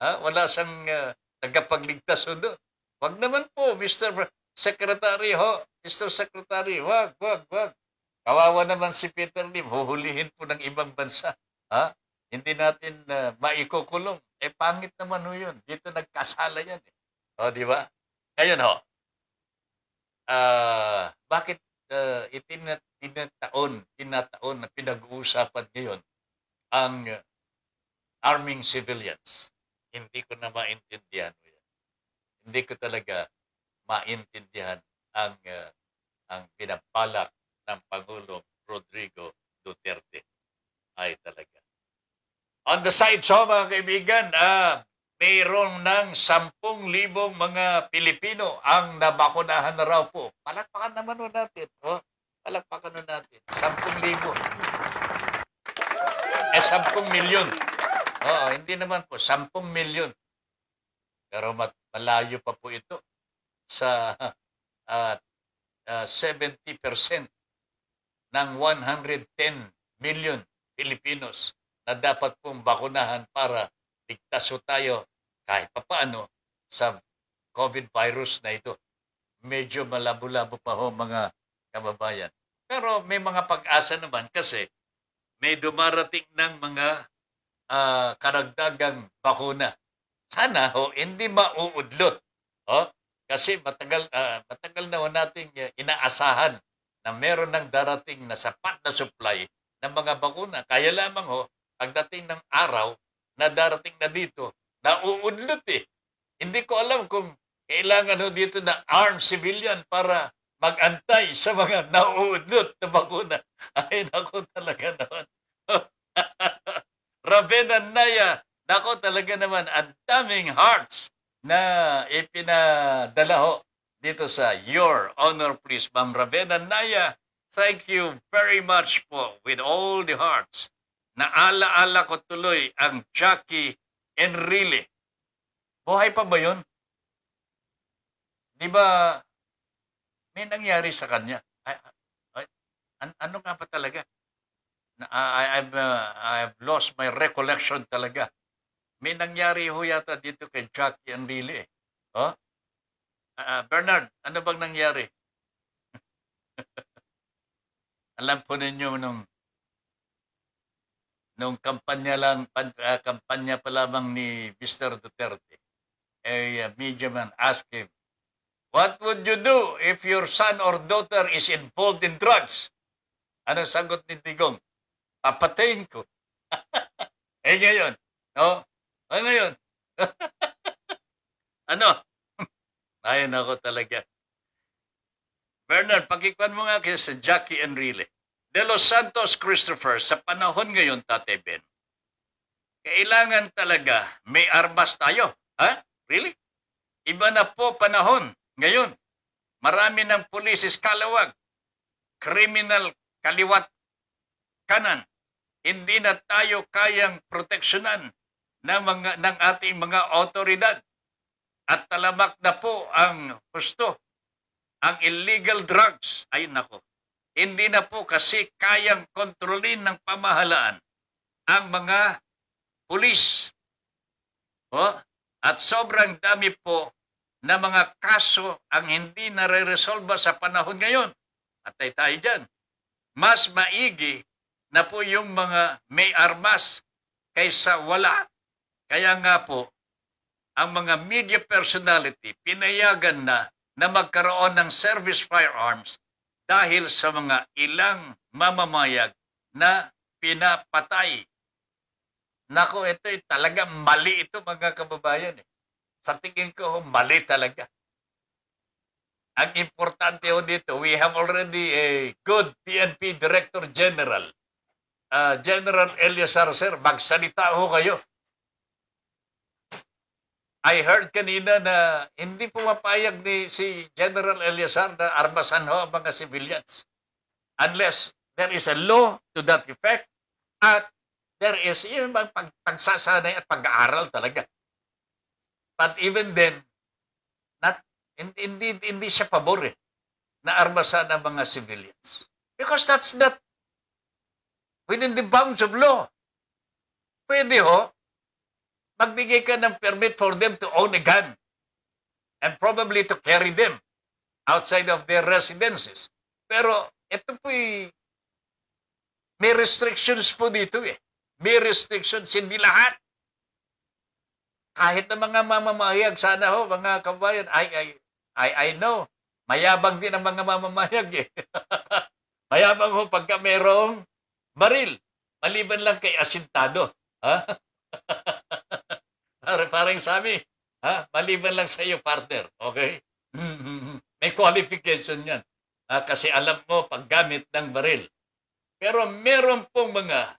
Ha? Wala siyang uh, tagapagligtas ho doon. Wag naman po, Mr. Secretary ho. Mr. Secretary, wag, wag, wag. Kawawa naman si Peter Lim, huhulihin po ng ibang bansa. Ha? Hindi natin uh, maikukulong. Eh, pangit naman ho yun. Dito nagkasala yan. Eh. O, di ba? Ngayon ho, uh, bakit uh, ah, itinat, tinataon, tinataon na pinag-uusapan ngayon ang arming civilians. Hindi ko na maintindihan mo yan. Hindi ko talaga maintindihan ang uh, ang pinapalak ng Pangulong Rodrigo Duterte. Ay talaga. On the side so mga kaibigan, uh, mayroon ng 10,000 mga Pilipino ang nabakunahan na raw po. Palakpakan naman nun natin. oh, palakpakan nun natin. 10,000. Eh, 10 milyon. Oo, hindi naman po. 10 milyon. Pero mat malayo pa po ito sa uh, uh, 70% ng 110 million Filipinos na dapat pong bakunahan para ligtas ho tayo kahit papaano sa COVID virus na ito. Medyo malabo-labo pa ho mga kababayan. Pero may mga pag-asa naman kasi may dumarating ng mga uh, karagdagang bakuna. Sana ho, hindi mauudlot. Oh, kasi matagal, uh, matagal na ho nating eh, inaasahan na meron ng darating na sapat na supply ng mga bakuna. Kaya lamang ho, pagdating ng araw, na darating na dito. Nauunlot eh. Hindi ko alam kung kailangan ho dito na armed civilian para magantay sa mga nauunlot na bakuna. Ay, nako talaga naman. Ravena Naya, nako talaga naman, ang daming hearts na ipinadala ho dito sa Your Honor Please. Ma'am Ravena Naya, thank you very much po with all the hearts Naalaala ko tuloy ang Jackie Enrile. Buhay pa ba yun? Di ba may nangyari sa kanya? Ay, ay, an ano nga ba talaga? Na, I, I've, uh, I've lost my recollection talaga. May nangyari ho yata dito kay Jackie Enrile. Eh. Oh? Uh, Bernard, ano bang nangyari? Alam po ninyo nung nung kampanya lang pag, uh, ah, kampanya pa lamang ni Mr. Duterte a uh, eh, ah, media man asked him what would you do if your son or daughter is involved in drugs ano sagot ni Digong papatayin ko eh ngayon no eh, ano ngayon ano ayun ako talaga Bernard pakikuan mo nga kay sa Jackie Enrile De Los Santos Christopher, sa panahon ngayon, Tate Ben, kailangan talaga may armas tayo. Ha? Really? Iba na po panahon ngayon. Marami ng pulisis kalawag, criminal kaliwat kanan. Hindi na tayo kayang proteksyonan ng, mga, ng ating mga otoridad. At talamak na po ang gusto, ang illegal drugs. Ayun ako, hindi na po kasi kayang kontrolin ng pamahalaan ang mga pulis. Oh? At sobrang dami po na mga kaso ang hindi nare resolve sa panahon ngayon. At Atay tayo dyan. Mas maigi na po yung mga may armas kaysa wala. Kaya nga po, ang mga media personality pinayagan na na magkaroon ng service firearms dahil sa mga ilang mamamayag na pinapatay. Nako, ito eh, talaga mali ito mga kababayan. Eh. Sa tingin ko, mali talaga. Ang importante ho dito, we have already a good PNP Director General. Uh, General Elias Arcer, magsalita ho kayo. I heard kanina na hindi pumapayag ni si General Eleazar na armasan ho ang mga civilians unless there is a law to that effect at there is yung pag pagsasanay at pag-aaral talaga. But even then, not, hindi, hindi siya pabor eh, na armasan ang mga civilians. Because that's not within the bounds of law. Pwede ho, magbigay ka ng permit for them to own a gun and probably to carry them outside of their residences. Pero ito po'y eh, may restrictions po dito eh. May restrictions, hindi lahat. Kahit na mga mamamahayag, sana ho mga kabayan, I, I, I, I know, mayabang din ang mga mamamahayag eh. mayabang ho pagka merong baril. Maliban lang kay asintado. Ha? Parang sabi, ha? maliban lang sa iyo, partner. Okay? Mm-hmm. May qualification yan. Ha? Kasi alam mo, paggamit ng baril. Pero meron pong mga,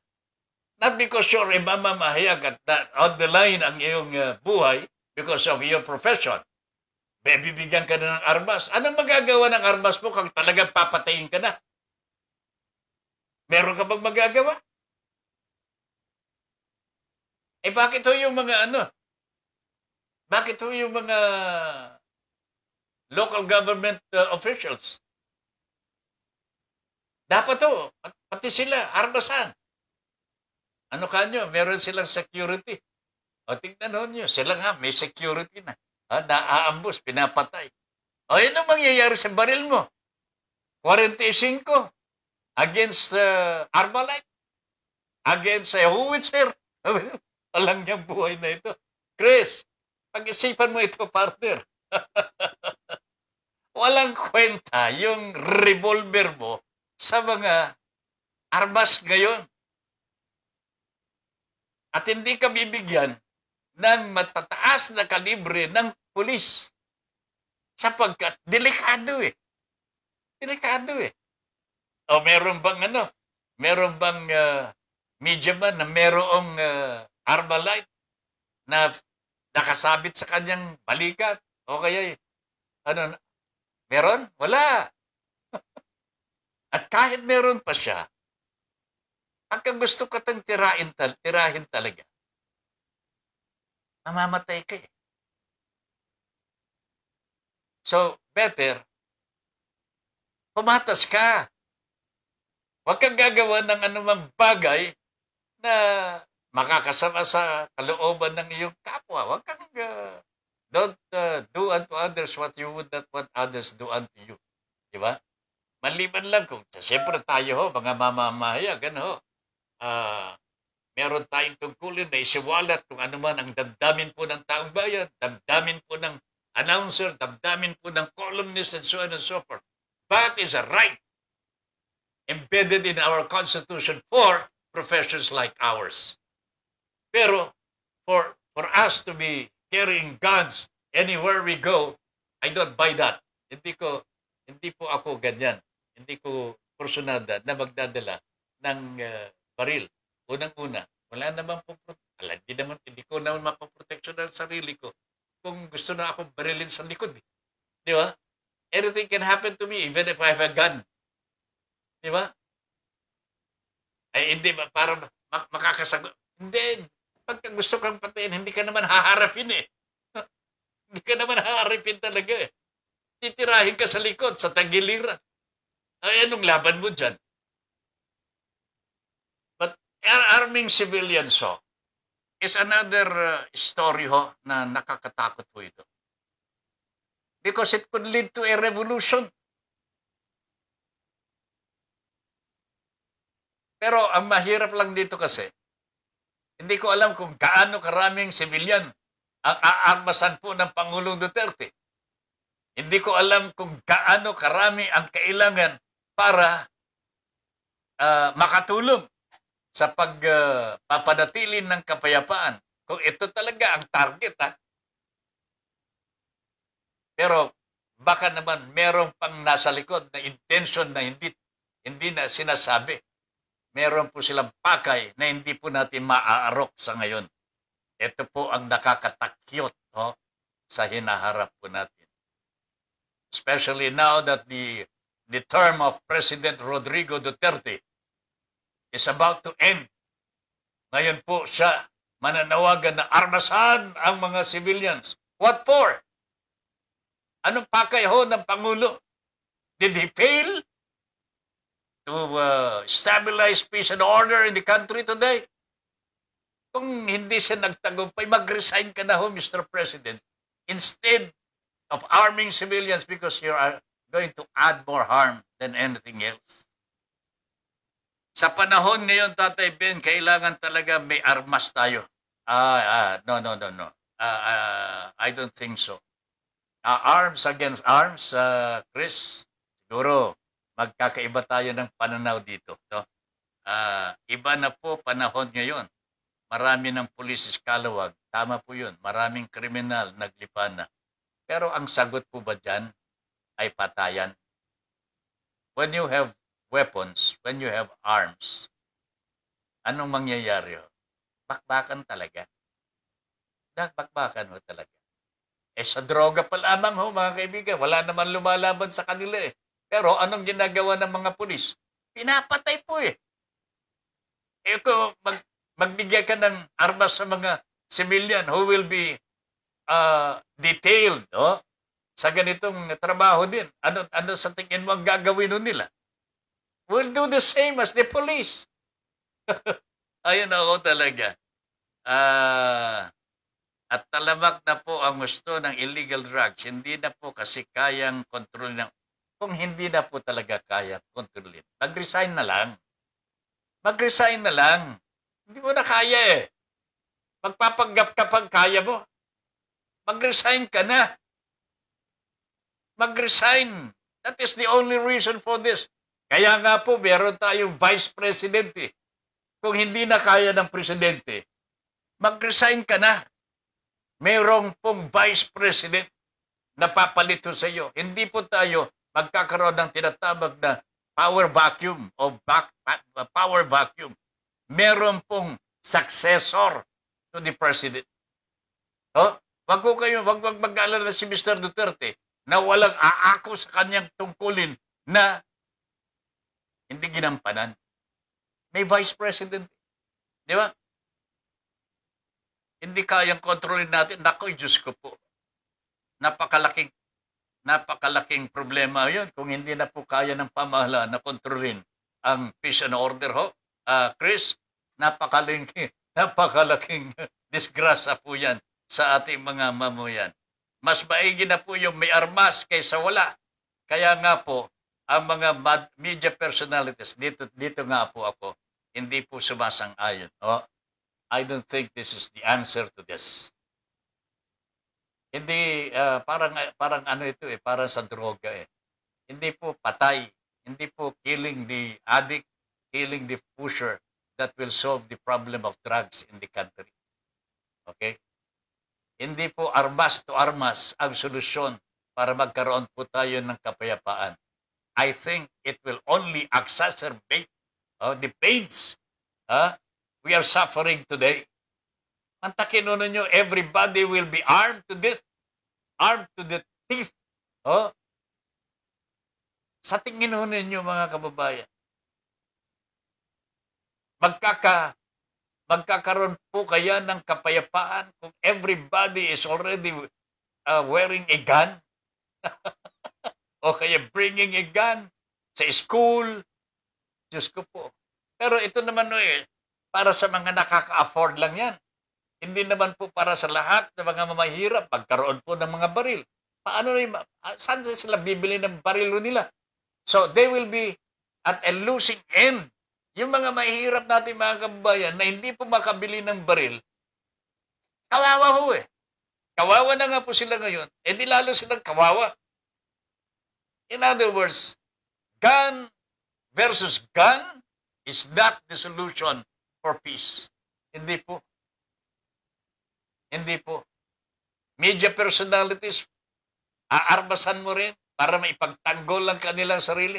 not because you're a mamamahayag at that, on the line ang iyong uh, buhay because of your profession. Bibigyan ka na ng armas. Anong magagawa ng armas mo kung talagang papatayin ka na? Meron ka bang magagawa? Eh bakit ho yung mga ano, bakit ho yung mga local government uh, officials? Dapat ho, pati sila, armasan. Ano ka nyo, meron silang security. O tingnan ho nyo, sila nga, may security na. Ha, naaambos, pinapatay. O yun ang mangyayari sa baril mo. 45 against uh, Armalite, against a uh, Howitzer. Alam niya buhay na ito. Chris, pag-isipan mo ito, partner. Walang kwenta yung revolver mo sa mga armas ngayon. At hindi ka bibigyan ng matataas na kalibre ng pulis. Sapagkat delikado eh. Delikado eh. O meron bang ano? Meron bang uh, media man na merong uh, Armalite na nakasabit sa kanyang balikat. O kaya, ano, meron? Wala. At kahit meron pa siya, hanggang gusto ka tang tirahin, tal tirahin talaga, namamatay ka eh. So, better, pumatas ka. Huwag kang gagawa ng anumang bagay na makakasama sa kalooban ng iyong kapwa. Huwag kang, uh, don't uh, do unto others what you would not want others do unto you. Di ba? Maliban lang kung, siyempre tayo ho, mga mamamahayag, ho, uh, meron tayong tungkulin na isiwalat kung ano man ang damdamin po ng taong bayan, damdamin po ng announcer, damdamin po ng columnist, and so on and so forth. That is a right embedded in our Constitution for professions like ours. Pero for for us to be carrying guns anywhere we go, I don't buy that. Hindi ko hindi po ako ganyan. Hindi ko personal na magdadala ng uh, baril. Unang-una, wala naman po ala, hindi naman hindi ko naman mapoproteksyon ang sarili ko kung gusto na ako barilin sa likod. Eh. Di ba? Anything can happen to me even if I have a gun. Di ba? Ay, hindi ba? Para mak- makakasagot. Hindi, Pagka gusto kang patayin, hindi ka naman haharapin eh. hindi ka naman haharapin talaga eh. Titirahin ka sa likod, sa tagiliran. Ay, anong laban mo dyan? But arming civilians so, is another uh, story ho na nakakatakot po ito. Because it could lead to a revolution. Pero ang mahirap lang dito kasi, hindi ko alam kung gaano karaming civilian ang aarmasan po ng Pangulong Duterte. Hindi ko alam kung gaano karami ang kailangan para uh, makatulong sa pagpapanatili uh, ng kapayapaan. Kung ito talaga ang target. Ha? Pero baka naman merong pang nasa likod na intention na hindi hindi na sinasabi meron po silang pakay na hindi po natin maaarok sa ngayon. Ito po ang nakakatakyot no, sa hinaharap po natin. Especially now that the, the term of President Rodrigo Duterte is about to end. Ngayon po siya mananawagan na armasan ang mga civilians. What for? Anong pakay ho ng Pangulo? Did he fail? to uh, stabilize peace and order in the country today. Kung hindi siya nagtagumpay, mag-resign ka na ho, Mr. President. Instead of arming civilians because you are going to add more harm than anything else. Sa panahon ngayon, Tatay Ben, kailangan talaga may armas tayo. Ah, ah no, no, no, no. Uh, uh, I don't think so. Uh, arms against arms, uh, Chris, siguro magkakaiba tayo ng pananaw dito. No? Uh, iba na po panahon ngayon. Marami ng pulis iskalawag. Tama po yun. Maraming kriminal naglipa na. Pero ang sagot po ba dyan ay patayan? When you have weapons, when you have arms, anong mangyayari? Bakbakan talaga. Bakbakan ho talaga. Eh sa droga pa lamang ho mga kaibigan, wala naman lumalaban sa kanila eh. Pero anong ginagawa ng mga pulis? Pinapatay po eh. Eh kung mag, magbigay ka ng armas sa mga civilian who will be uh, detailed no? sa ganitong trabaho din, ano, ano sa tingin mo ang gagawin nila? We'll do the same as the police. Ayun ako talaga. Uh, at talamak na po ang gusto ng illegal drugs. Hindi na po kasi kayang kontrol ng kung hindi na po talaga kaya kontrolin, mag-resign na lang. Mag-resign na lang. Hindi mo na kaya eh. Magpapanggap ka pag kaya mo. Mag-resign ka na. Mag-resign. That is the only reason for this. Kaya nga po, meron tayong vice president eh. Kung hindi na kaya ng presidente, mag-resign ka na. Merong pong vice president na papalito sa iyo. Hindi po tayo magkakaroon ng tinatawag na power vacuum o back, uh, power vacuum. Meron pong successor to the president. No? Wag ko kayo, wag, wag mag-alala si Mr. Duterte na walang aako sa kanyang tungkulin na hindi ginampanan. May vice president. Di ba? Hindi kayang kontrolin natin. Nako, Diyos ko po. Napakalaking napakalaking problema yun kung hindi na po kaya ng pamahalaan na kontrolin ang peace and order ho. Uh, Chris, napakaling, napakalaking disgrasya po yan sa ating mga mamuyan. Mas maigi na po yung may armas kaysa wala. Kaya nga po, ang mga media personalities, dito, dito nga po ako, hindi po sumasang-ayon. Oh, I don't think this is the answer to this. Hindi, uh, parang, parang ano ito eh, parang sa droga eh. Hindi po patay, hindi po killing the addict, killing the pusher that will solve the problem of drugs in the country. Okay? Hindi po armas to armas ang solusyon para magkaroon po tayo ng kapayapaan. I think it will only exacerbate uh, the pains uh, we are suffering today Antakin nun ninyo, everybody will be armed to this, armed to the teeth. Oh? Sa tingin nun ninyo mga kababayan, magkaka, magkakaroon po kaya ng kapayapaan kung everybody is already uh, wearing a gun? o kaya bringing a gun sa school? Diyos ko po. Pero ito naman no eh, para sa mga nakaka-afford lang yan. Hindi naman po para sa lahat ng mga mamahirap pagkaroon po ng mga baril. Paano na, ah, saan sila bibili ng barilo nila? So they will be at a losing end. Yung mga mahirap natin mga kabayan na hindi po makabili ng baril, kawawa ho eh. Kawawa na nga po sila ngayon. Eh di lalo silang kawawa. In other words, gun versus gun is not the solution for peace. Hindi po. Hindi po. Media personalities, aarbasan mo rin para maipagtanggol ang kanilang sarili.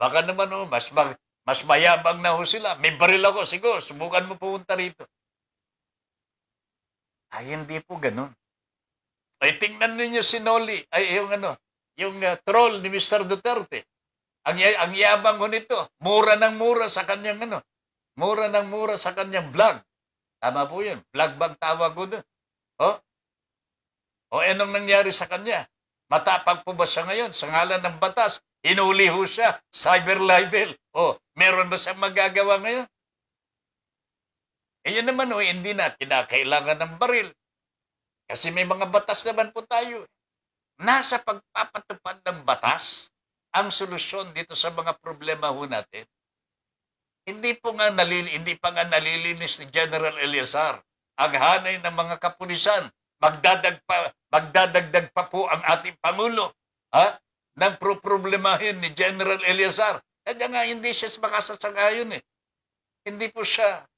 Baka naman oh, mas, mag, mas mayabang na ho sila. May baril ako, siguro, oh, subukan mo pumunta rito. Ay, hindi po ganun. Ay, tingnan ninyo si Noli, ay, yung ano, yung uh, troll ni Mr. Duterte. Ang, ang yabang ho nito, mura ng mura sa kanyang ano, mura ng mura sa kanyang vlog. Tama po yun, vlog bang tawag ko doon. Oh? O eh, anong nangyari sa kanya? Matapag po ba siya ngayon? Sa ngalan ng batas, inuli ho siya, cyber libel. Oh, meron ba siyang magagawa ngayon? E yun naman, oh, hindi na kinakailangan ng baril. Kasi may mga batas naman po tayo. Nasa pagpapatupad ng batas, ang solusyon dito sa mga problema ho natin. Hindi po nga nalil hindi pa nga nalilinis ni General Eleazar ang hanay ng mga kapulisan. Magdadag pa, magdadagdag pa po ang ating Pangulo ha? ng proproblemahin ni General Eleazar. Kaya eh, nga hindi siya makasasagayon eh. Hindi po siya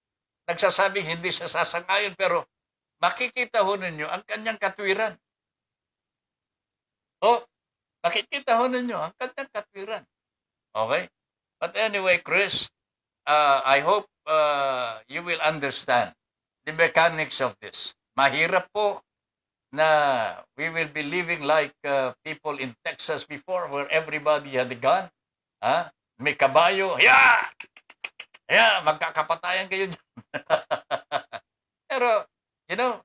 nagsasabing hindi siya sasangayon pero makikita ho ninyo ang kanyang katwiran. O, oh, makikita ho ninyo ang kanyang katwiran. Okay? But anyway, Chris, uh, I hope uh, you will understand the mechanics of this. Mahirap po na we will be living like uh, people in Texas before where everybody had a gun. Ha? May kabayo. Yeah! Yeah, magkakapatayan kayo dyan. Pero, you know,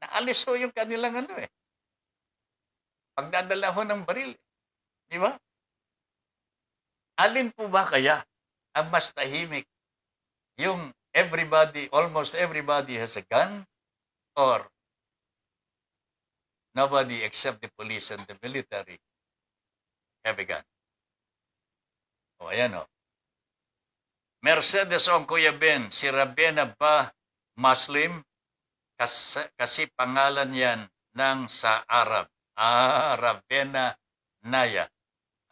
naalis ho yung kanilang ano eh. Pagdadala ho ng baril. Di ba? Alin po ba kaya ang mas tahimik? Yung everybody, almost everybody has a gun or nobody except the police and the military have a gun. O, oh, ayan o. Oh. Mercedes on Kuya Ben, si Rabena ba Muslim? Kasi, kasi pangalan yan ng sa Arab. Ah, Rabena Naya.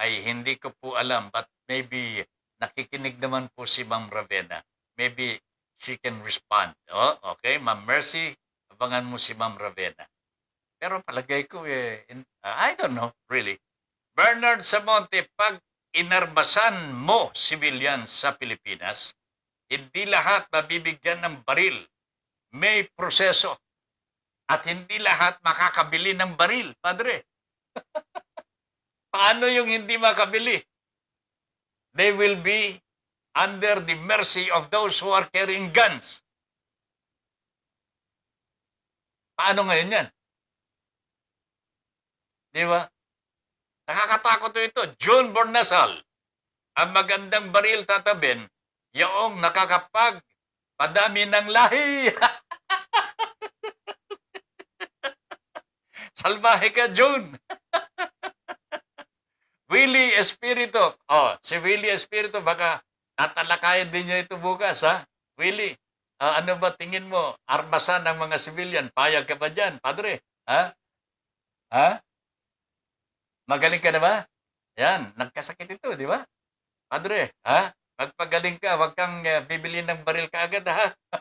Ay hindi ko po alam but maybe nakikinig naman po si Ma'am Ravena. Maybe she can respond. Oh, okay, Ma'am Mercy, abangan mo si Ma'am Ravena. Pero palagay ko, eh, in, uh, I don't know, really. Bernard Samonte, pag inarbasan mo civilian sa Pilipinas, hindi lahat mabibigyan ng baril. May proseso. At hindi lahat makakabili ng baril, padre. Paano yung hindi makabili? They will be under the mercy of those who are carrying guns. Paano ngayon yan? Di ba? Nakakatakot ito. John Bornasal, ang magandang baril tatabin, yaong nakakapag padami ng lahi. Salbahe ka, John. Willie Espirito. Oh, si Willie Espirito baka Tatalakayan din niya ito bukas, ha? Willie, uh, ano ba tingin mo? Armasan ng mga civilian, payag ka ba dyan, padre? Ha? Ha? Magaling ka na ba? Yan, nagkasakit ito, di ba? Padre, ha? Magpagaling ka, wag kang uh, eh, bibili ng baril ka agad, ha?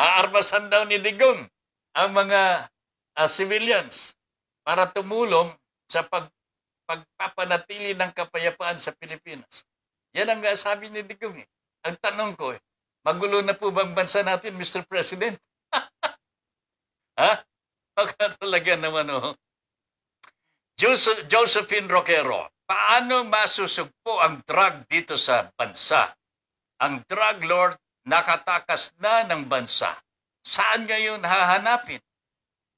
Aarmasan daw ni Digong ang mga uh, ah, civilians para tumulong sa pag, pagpapanatili ng kapayapaan sa Pilipinas. Yan ang sabi ni Digong. Eh. Ang tanong ko, eh, magulo na po bang bansa natin, Mr. President? ha? Baka talaga naman, oh. Josephine Roquero, paano masusugpo ang drug dito sa bansa? Ang drug lord nakatakas na ng bansa. Saan ngayon hahanapin?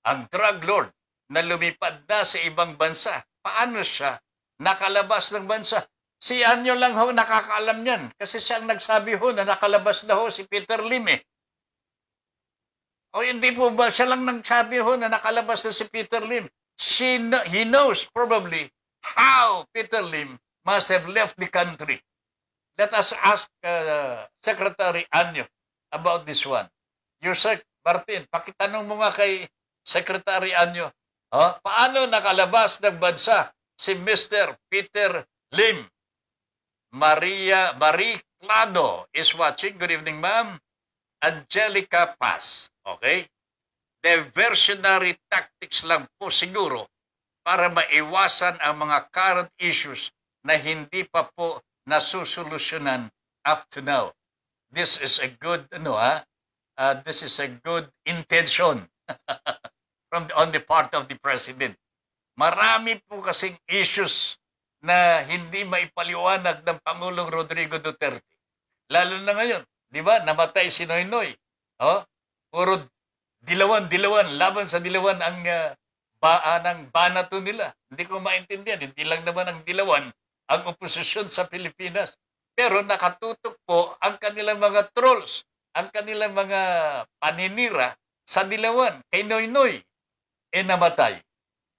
Ang drug lord na lumipad na sa ibang bansa, paano siya nakalabas ng bansa? Si Anyo lang ho nakakaalam niyan kasi siya ang nagsabi ho na nakalabas na ho si Peter Lim eh. O hindi po ba siya lang nagsabi ho na nakalabas na si Peter Lim? She, he knows probably how Peter Lim must have left the country. Let us ask uh, Secretary Anyo about this one. Yusek Martin, pakitanong mo nga kay Secretary Anyo, huh? paano nakalabas ng bansa si Mr. Peter Lim? Maria Marie Clado is watching. Good evening, ma'am. Angelica Paz. Okay? diversionary tactics lang po siguro para maiwasan ang mga current issues na hindi pa po nasusolusyonan up to now. This is a good ano ha? Uh, this is a good intention from the, on the part of the president. Marami po kasing issues na hindi maipaliwanag ng Pangulong Rodrigo Duterte. Lalo na ngayon, di ba? Namatay si Noy Noy. Oh? Puro dilawan-dilawan, laban sa dilawan ang uh, ah, baan ang banato nila. Hindi ko maintindihan. Hindi lang naman ang dilawan ang oposisyon sa Pilipinas. Pero nakatutok po ang kanilang mga trolls, ang kanilang mga paninira sa dilawan, kay Noynoy, -Noy, e namatay.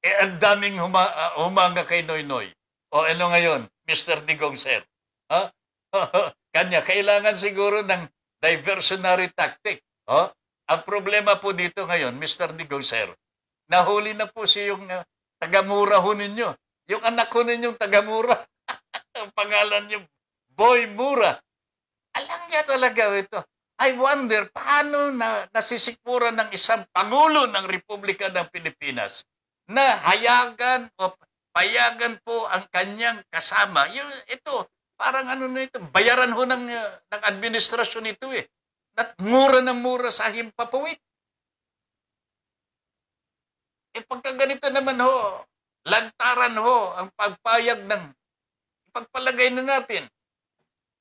E ang daming huma, uh, humanga kay Noynoy. -Noy. O ano ngayon, Mr. Digong said? Ha? Huh? Kanya, kailangan siguro ng diversionary tactic. Huh? Ang problema po dito ngayon, Mr. Digong sir, nahuli na po si yung uh, ah, tagamura ho ninyo. Yung anak ko ninyong tagamura. Ang pangalan niyo, Boy Mura. Alam nga talaga ito. I wonder paano na nasisikuran ng isang Pangulo ng Republika ng Pilipinas na hayagan o payagan po ang kanyang kasama. Yung, ito, parang ano na ito, bayaran ho ng, uh, ng administrasyon ito eh. At mura na mura sa himpapawit. E eh, pagkaganito naman ho, lantaran ho ang pagpayag ng, pagpalagay na natin,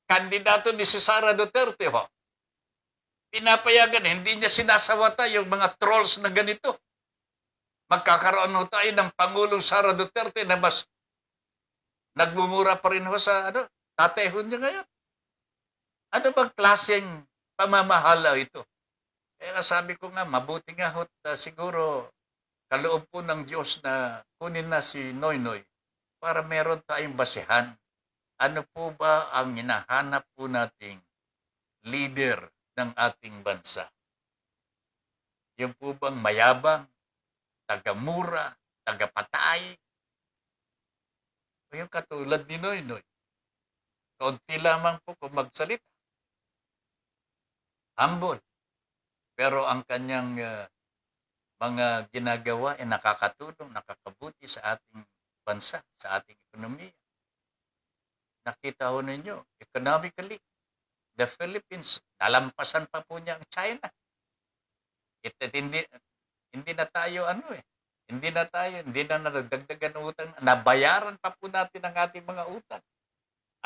kandidato ni si Sara Duterte ho, pinapayagan, hindi niya sinasawata yung mga trolls na ganito magkakaroon ho tayo ng Pangulong Sara Duterte na mas nagmumura pa rin ho sa ano, tatehon niya ngayon. Ano bang klaseng pamamahala ito? Eh, sabi ko nga, mabuti nga ho, uh, siguro kaloob po ng Diyos na kunin na si Noynoy para meron tayong basehan. Ano po ba ang hinahanap po nating leader ng ating bansa? Yung po bang mayabang, taga-mura, taga-patay. Ngayon katulad ni Noy Noy, kaunti lamang po kung magsalita. Humble. Pero ang kanyang uh, mga ginagawa ay nakakatulong, nakakabuti sa ating bansa, sa ating ekonomiya. Nakita ho ninyo, economically, the Philippines, nalampasan pa po niya ang China. It, it, hindi, hindi na tayo ano eh. Hindi na tayo, hindi na nadagdagan ng utang. Nabayaran pa po natin ang ating mga utang.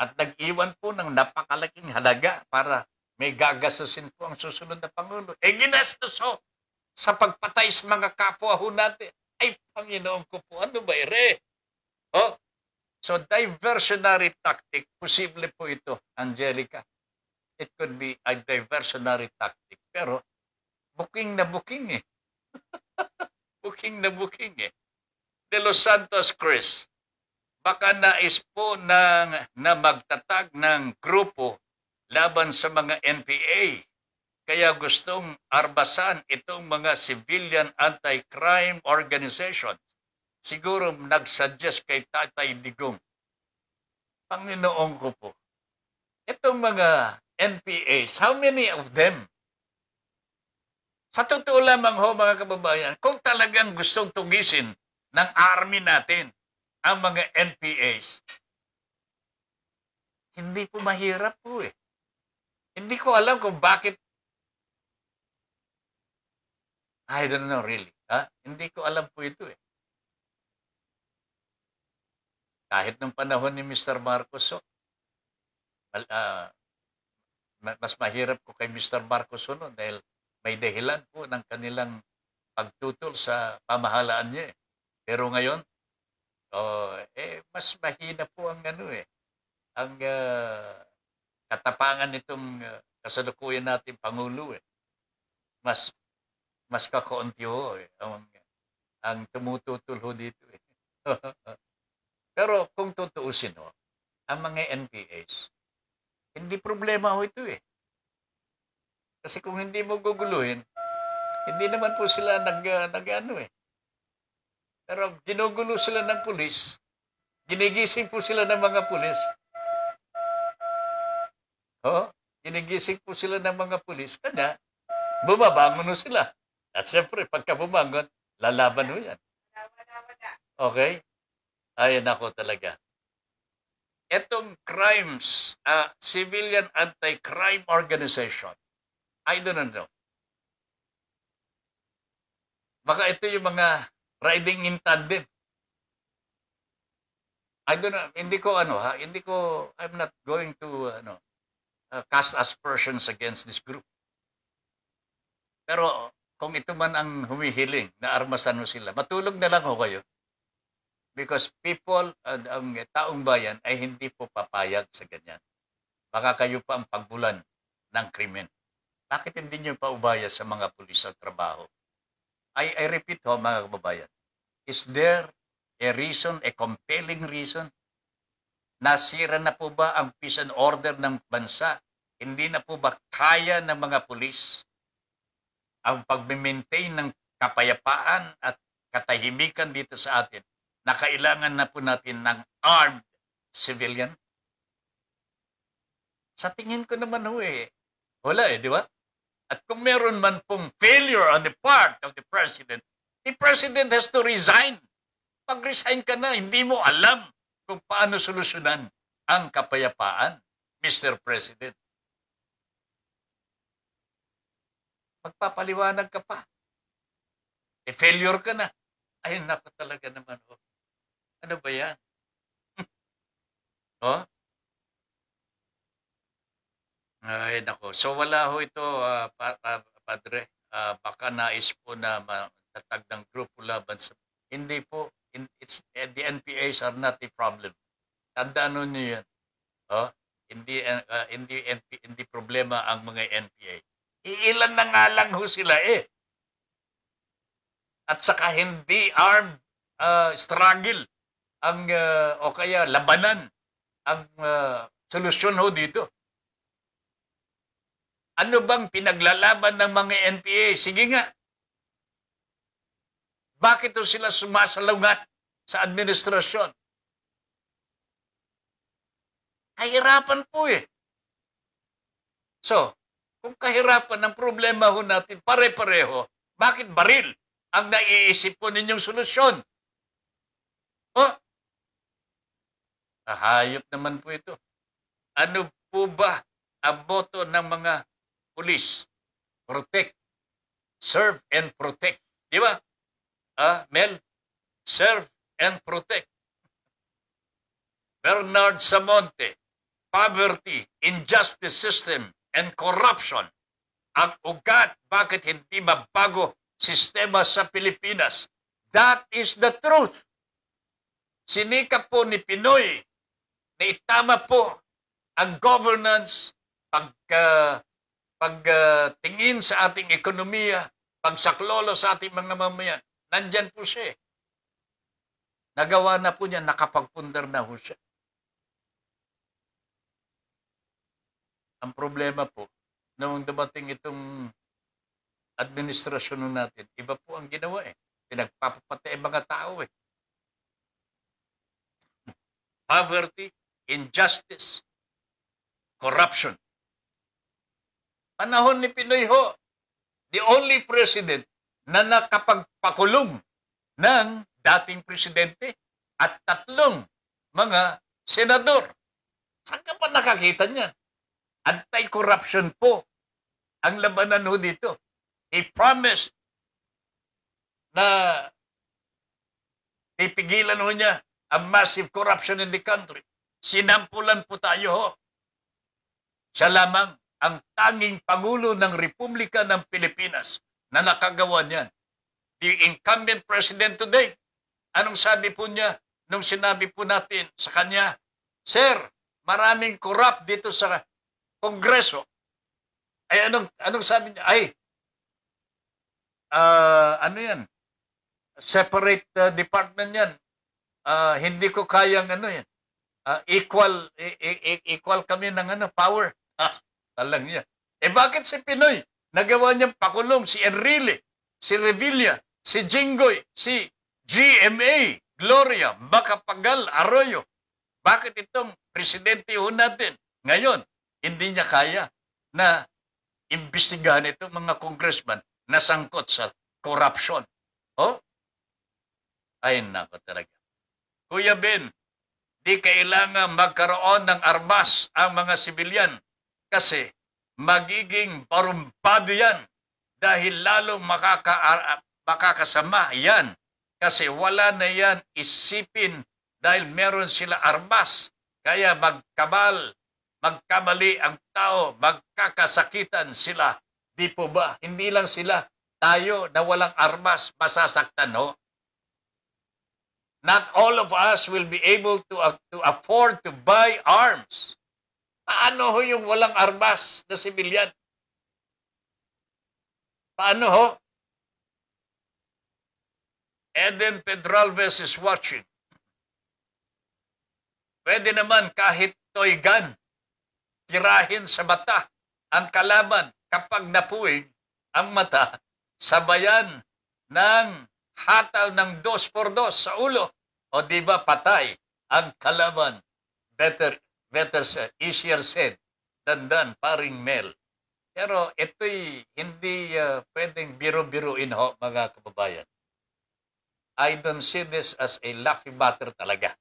At nag-iwan po ng napakalaking halaga para may gagastusin po ang susunod na Pangulo. E eh, ginastos ho sa pagpatay sa mga kapwa ho natin. Ay, Panginoon ko po, ano ba ire? Oh, so diversionary tactic, posible po ito, Angelica. It could be a diversionary tactic. Pero, booking na booking eh. booking na booking eh. De Los Santos Chris, baka nais po ng, na magtatag ng grupo laban sa mga NPA. Kaya gustong arbasan itong mga civilian anti-crime organization. Siguro nagsuggest kay Tatay Digong. Panginoon ko po, itong mga NPAs, how many of them sa totoo lamang ho mga kababayan, kung talagang gustong tugisin ng army natin ang mga NPAs, hindi po mahirap po eh. Hindi ko alam kung bakit I don't know really. Ha? Hindi ko alam po ito eh. Kahit nung panahon ni Mr. Marcos, oh, uh, mas mahirap ko kay Mr. Marcos oh, no, dahil may dahilan po ng kanilang pagtutol sa pamahalaan niya. Eh. Pero ngayon, oh, eh, mas mahina po ang ano eh, ang uh, katapangan nitong uh, kasalukuyan natin Pangulo eh. Mas mas kakaunti ho eh, ang, ang tumututol ho dito eh. Pero kung tutuusin ho, ang mga NPAs, hindi problema ho ito eh. Kasi kung hindi mo guguluhin, hindi naman po sila nag, uh, nag ano, eh. Pero ginugulo sila ng pulis. Ginigising po sila ng mga pulis. Oh, ginigising po sila ng mga pulis. Kada, bumabangon sila. At siyempre, pagka bumangon, lalaban ho yan. Okay? Ayan ako talaga. Itong crimes, uh, civilian anti-crime organization, I don't know. Baka ito yung mga riding in tandem. I don't know, hindi ko ano ha, hindi ko, I'm not going to ano, uh, cast aspersions against this group. Pero kung ito man ang humihiling, na armasan mo sila, matulog na lang ho kayo. Because people, uh, ang taong bayan ay hindi po papayag sa ganyan. Baka kayo pa ang pagbulan ng krimen. Bakit hindi nyo paubaya sa mga pulis ang trabaho? I, I repeat ho, mga kababayan. Is there a reason, a compelling reason? Nasira na po ba ang peace and order ng bansa? Hindi na po ba kaya ng mga pulis ang pag-maintain ng kapayapaan at katahimikan dito sa atin na kailangan na po natin ng armed civilian? Sa tingin ko naman ho eh, wala eh, di ba? At kung meron man pong failure on the part of the President, the President has to resign. Pag-resign ka na, hindi mo alam kung paano solusyonan ang kapayapaan, Mr. President. Magpapaliwanag ka pa. E failure ka na. Ay, naku talaga naman. Oh. Ano ba yan? oh? Ay, nako. So wala ho ito, uh, pa, Padre. Uh, baka nais po na matatag ng grupo laban sa... Hindi po. In, it's, uh, the NPAs are not the problem. Tandaan nyo yan. Oh? Hindi, uh, hindi, NP, hindi problema ang mga NPA. Iilan na nga lang ho sila eh. At saka hindi armed uh, struggle ang uh, o kaya labanan ang uh, solusyon ho dito. Ano bang pinaglalaban ng mga NPA? Sige nga. Bakit to sila sumasalungat sa administrasyon? Kahirapan po eh. So, kung kahirapan ang problema ho natin, pare-pareho, bakit baril ang naiisip po ninyong solusyon? Oh, nahayop naman po ito. Ano po ba ang boto ng mga police, protect, serve and protect. Di ba? Ah, Mel? Serve and protect. Bernard Samonte, poverty, injustice system, and corruption ang ugat bakit hindi mabago sistema sa Pilipinas. That is the truth. Sinikap po ni Pinoy na itama po ang governance, pag uh, pagtingin uh, sa ating ekonomiya, pagsaklolo sa ating mga mamayan, nandyan po siya. Eh. Nagawa na po niya, nakapagpundar na po siya. Ang problema po, noong dumating itong administrasyon natin, iba po ang ginawa eh. Pinagpapapatay mga tao eh. Poverty, injustice, corruption. Panahon ni Pinoy ho, the only president na nakapagpakulong ng dating presidente at tatlong mga senador. Saan ka pa nakakita niyan? Anti-corruption po ang labanan ho dito. He promised na pipigilan ho niya ang massive corruption in the country. Sinampulan po tayo ho. Siya lamang ang tanging Pangulo ng Republika ng Pilipinas na nakagawa niyan. The incumbent president today, anong sabi po niya nung sinabi po natin sa kanya, Sir, maraming corrupt dito sa Kongreso. Ay anong, anong sabi niya? Ay, uh, ano yan? Separate uh, department yan. Uh, hindi ko kayang ano yan. Uh, equal, e, e- e- equal kami ng ano, power Alang niya. E bakit si Pinoy? Nagawa niyang pakulong si Enrile, si Revilla, si Jingoy, si GMA, Gloria, Macapagal, Arroyo. Bakit itong presidente ho natin ngayon, hindi niya kaya na imbestigahan itong mga congressman na sangkot sa corruption? Oh? Ay nako talaga. Kuya Ben, di kailangan magkaroon ng armas ang mga sibilyan kasi magiging barumpado yan dahil lalong makaka, ah, makakasama yan kasi wala na yan isipin dahil meron sila armas. Kaya magkabal, magkamali ang tao, magkakasakitan sila. Di po ba? Hindi lang sila. Tayo na walang armas, masasaktan ho. Not all of us will be able to, uh, to afford to buy arms. Paano ho yung walang armas na sibilyan? Paano ho? Eden Pedralves is watching. Pwede naman kahit toy gun, tirahin sa mata ang kalaban kapag napuwig ang mata, sabayan ng hataw ng dos por dos sa ulo. O di ba patay ang kalaban? Better better said, easier said than done, paring Mel. Pero ito'y hindi uh, pwedeng biro-biruin ho, mga kababayan. I don't see this as a laughing matter talaga.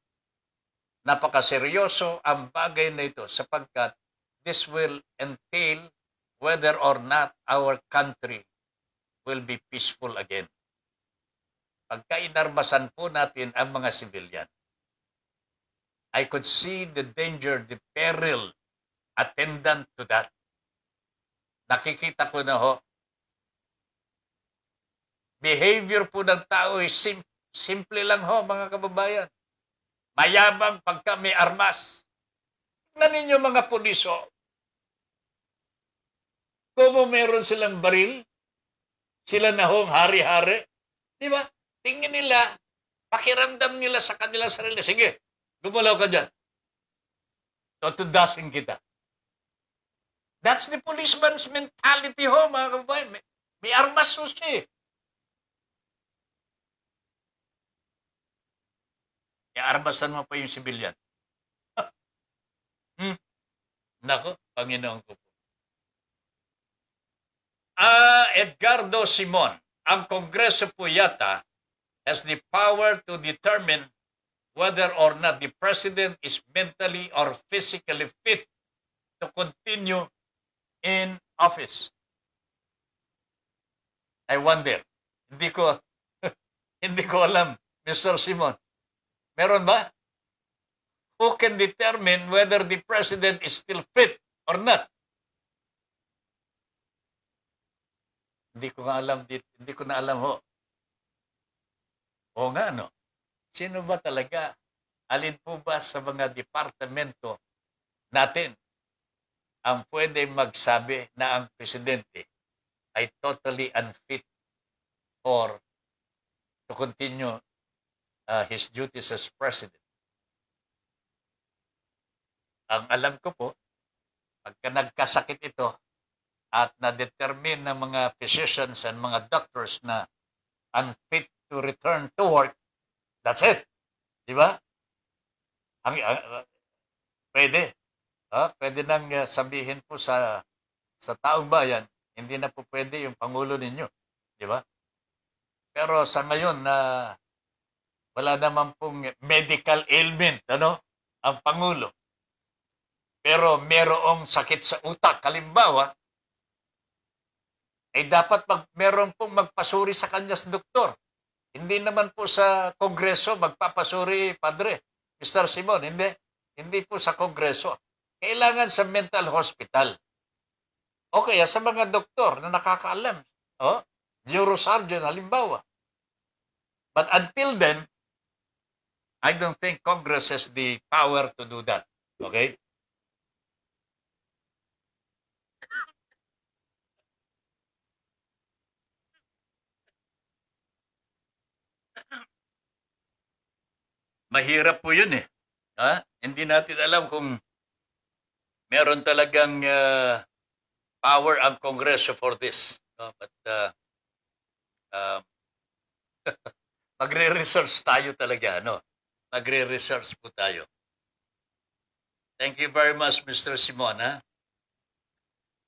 Napakaseryoso ang bagay na ito sapagkat this will entail whether or not our country will be peaceful again. Pagka inarmasan po natin ang mga sibilyan, I could see the danger, the peril attendant to that. Nakikita ko na ho. Behavior po ng tao is sim simple lang ho mga kababayan. Mayabang pagka may armas. Tignan ninyo mga pulis ho. Kumo meron silang baril, sila na hong hari-hari. Di ba? Tingin nila, pakiramdam nila sa kanila sarili. Sige, Gumalaw ka dyan. Tutudasin kita. That's the policeman's mentality ho, mga kabay. May, may armas ho siya eh. Iarmasan mo pa yung civilian. hmm. Nako, Panginoon ko po. Uh, Edgardo Simon, ang Kongreso po yata has the power to determine whether or not the president is mentally or physically fit to continue in office. I wonder. Hindi ko, hindi ko alam, Mr. Simon. Meron ba? Who can determine whether the president is still fit or not? Hindi ko nga alam, hindi ko na alam ho. O nga, no? Sino ba talaga? Alin po ba sa mga departamento natin ang pwede magsabi na ang presidente ay totally unfit or to continue uh, his duties as president? Ang alam ko po, pagka nagkasakit ito at na-determine ng mga physicians and mga doctors na unfit to return to work, That's it. Di ba? Ang, ang, pwede. Ha? Pwede nang eh, sabihin po sa sa taong bayan, hindi na po pwede yung pangulo ninyo. Di ba? Pero sa ngayon na uh, wala naman pong medical ailment, ano? Ang pangulo. Pero merong sakit sa utak. Kalimbawa, ay dapat mag, meron pong magpasuri sa kanya sa doktor. Hindi naman po sa Kongreso magpapasuri, Padre, Mr. Simon, hindi. Hindi po sa Kongreso. Kailangan sa mental hospital. O kaya ah, sa mga doktor na nakakaalam. O, oh, neurosurgeon, halimbawa. But until then, I don't think Congress has the power to do that. Okay? mahirap po yun eh. Ha? Hindi natin alam kung meron talagang uh, power ang Kongreso for this. No? But uh, um, magre-research tayo talaga. No? Magre-research po tayo. Thank you very much, Mr. Simona.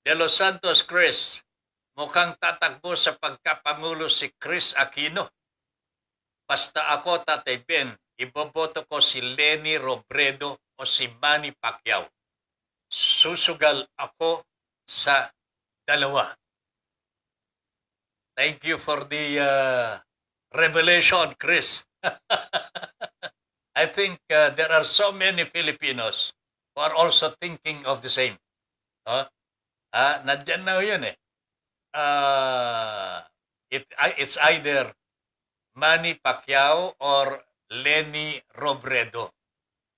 De Los Santos, Chris. Mukhang tatakbo sa pagkapangulo si Chris Aquino. Basta ako, Tatay Ben, iboboto ko si Lenny Robredo o si Manny Pacquiao. Susugal ako sa dalawa. Thank you for the uh, revelation, Chris. I think uh, there are so many Filipinos who are also thinking of the same. Huh? Ah, nandyan na yun eh. Uh, it, it's either Manny Pacquiao or Lenny Robredo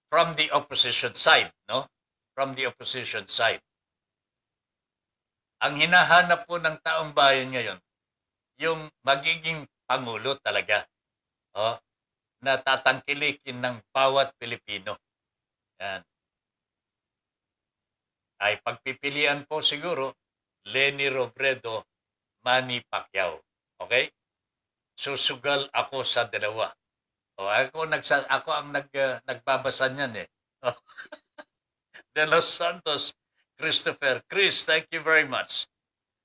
from the opposition side, no? From the opposition side. Ang hinahanap po ng taong bayan ngayon, yung magiging pangulo talaga. Oh, na tatangkilikin ng bawat Pilipino. Yan. Ay pagpipilian po siguro Lenny Robredo, Manny Pacquiao. Okay? Susugal ako sa dalawa. Oh, ako nagsa ako ang nag uh, nagbabasa niyan eh. Oh. De Los Santos, Christopher. Chris, thank you very much.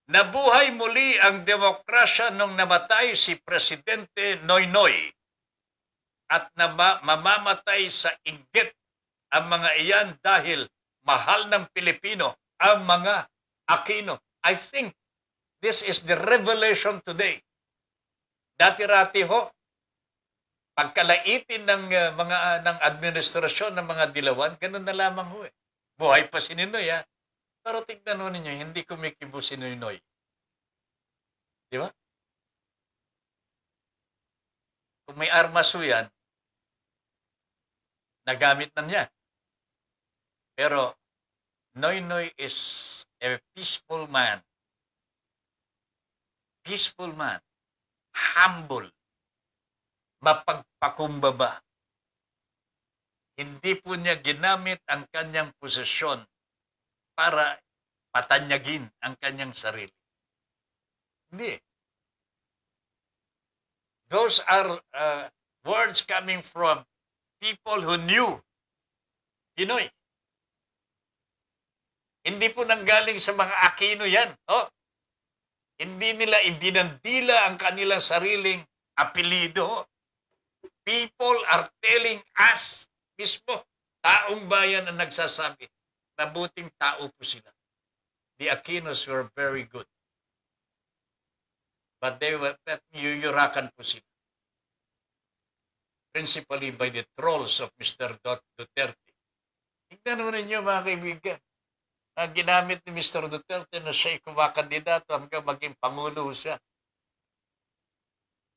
Nabuhay muli ang demokrasya nung namatay si Presidente Noynoy at na mamamatay sa inggit ang mga iyan dahil mahal ng Pilipino ang mga Aquino. I think this is the revelation today. Dati-rati ho, pagkalaitin ng uh, mga uh, ng administrasyon ng mga dilawan, ganun na lamang ho eh. Buhay pa si Ninoy ha. Ah. Pero tignan ho ninyo, hindi kumikibo si Ninoy. Di ba? Kung may armas ho yan, nagamit na niya. Pero Noy Noy is a peaceful man. Peaceful man. Humble mapagpakumbaba. Hindi po niya ginamit ang kanyang posisyon para patanyagin ang kanyang sarili. Hindi. Those are uh, words coming from people who knew Pinoy. Hindi po nanggaling sa mga Aquino yan. Oh. Hindi nila ibinandila ang kanilang sariling apelido people are telling us mismo, taong bayan ang nagsasabi, mabuting tao po sila. The Aquinos were very good. But they were, but yuyurakan po sila. Principally by the trolls of Mr. Duterte. Tignan mo ninyo mga kaibigan. Ang ginamit ni Mr. Duterte na siya'y kumakandidato hanggang maging pangulo siya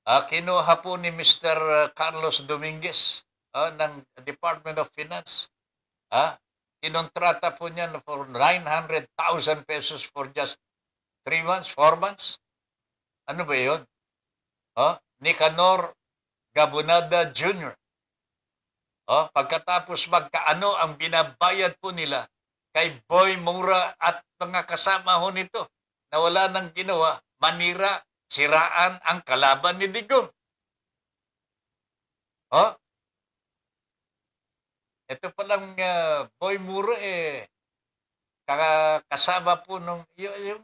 Uh, kinuha po ni Mr. Ah, Carlos Dominguez uh, ng Department of Finance. Uh, kinontrata po niya for 900,000 pesos for just 3 months, 4 months. Ano ba yun? Uh, Nicanor Gabunada Jr. Oh, pagkatapos magkaano ang binabayad po nila kay Boy Mura at mga kasama ho nito na wala nang ginawa, manira siraan ang kalaban ni Digong. Oh? Ito palang uh, Boy Muro eh, kasama po nung, yung, yung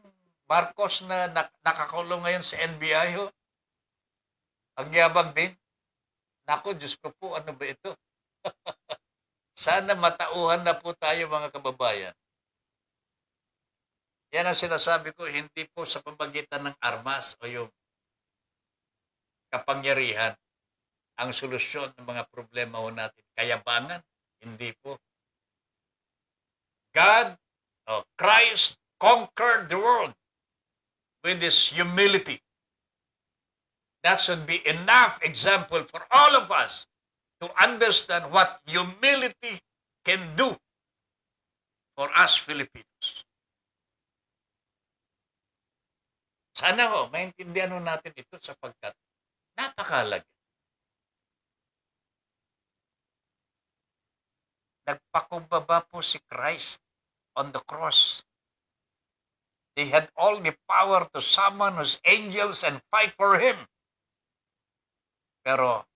Marcos na nakakulong ngayon sa NBI ho. Ang yabang din. Nako, Diyos ko po, ano ba ito? Sana matauhan na po tayo mga kababayan. Yan ang sinasabi ko, hindi po sa pamagitan ng armas o yung kapangyarihan ang solusyon ng mga problema ho natin. Kayabangan? Hindi po. God, oh, Christ conquered the world with His humility. That should be enough example for all of us to understand what humility can do for us Filipinos. Sana ho, maintindihan ho natin ito sapagkat napakalaga. Nagpakumbaba po si Christ on the cross. He had all the power to summon his angels and fight for him. Pero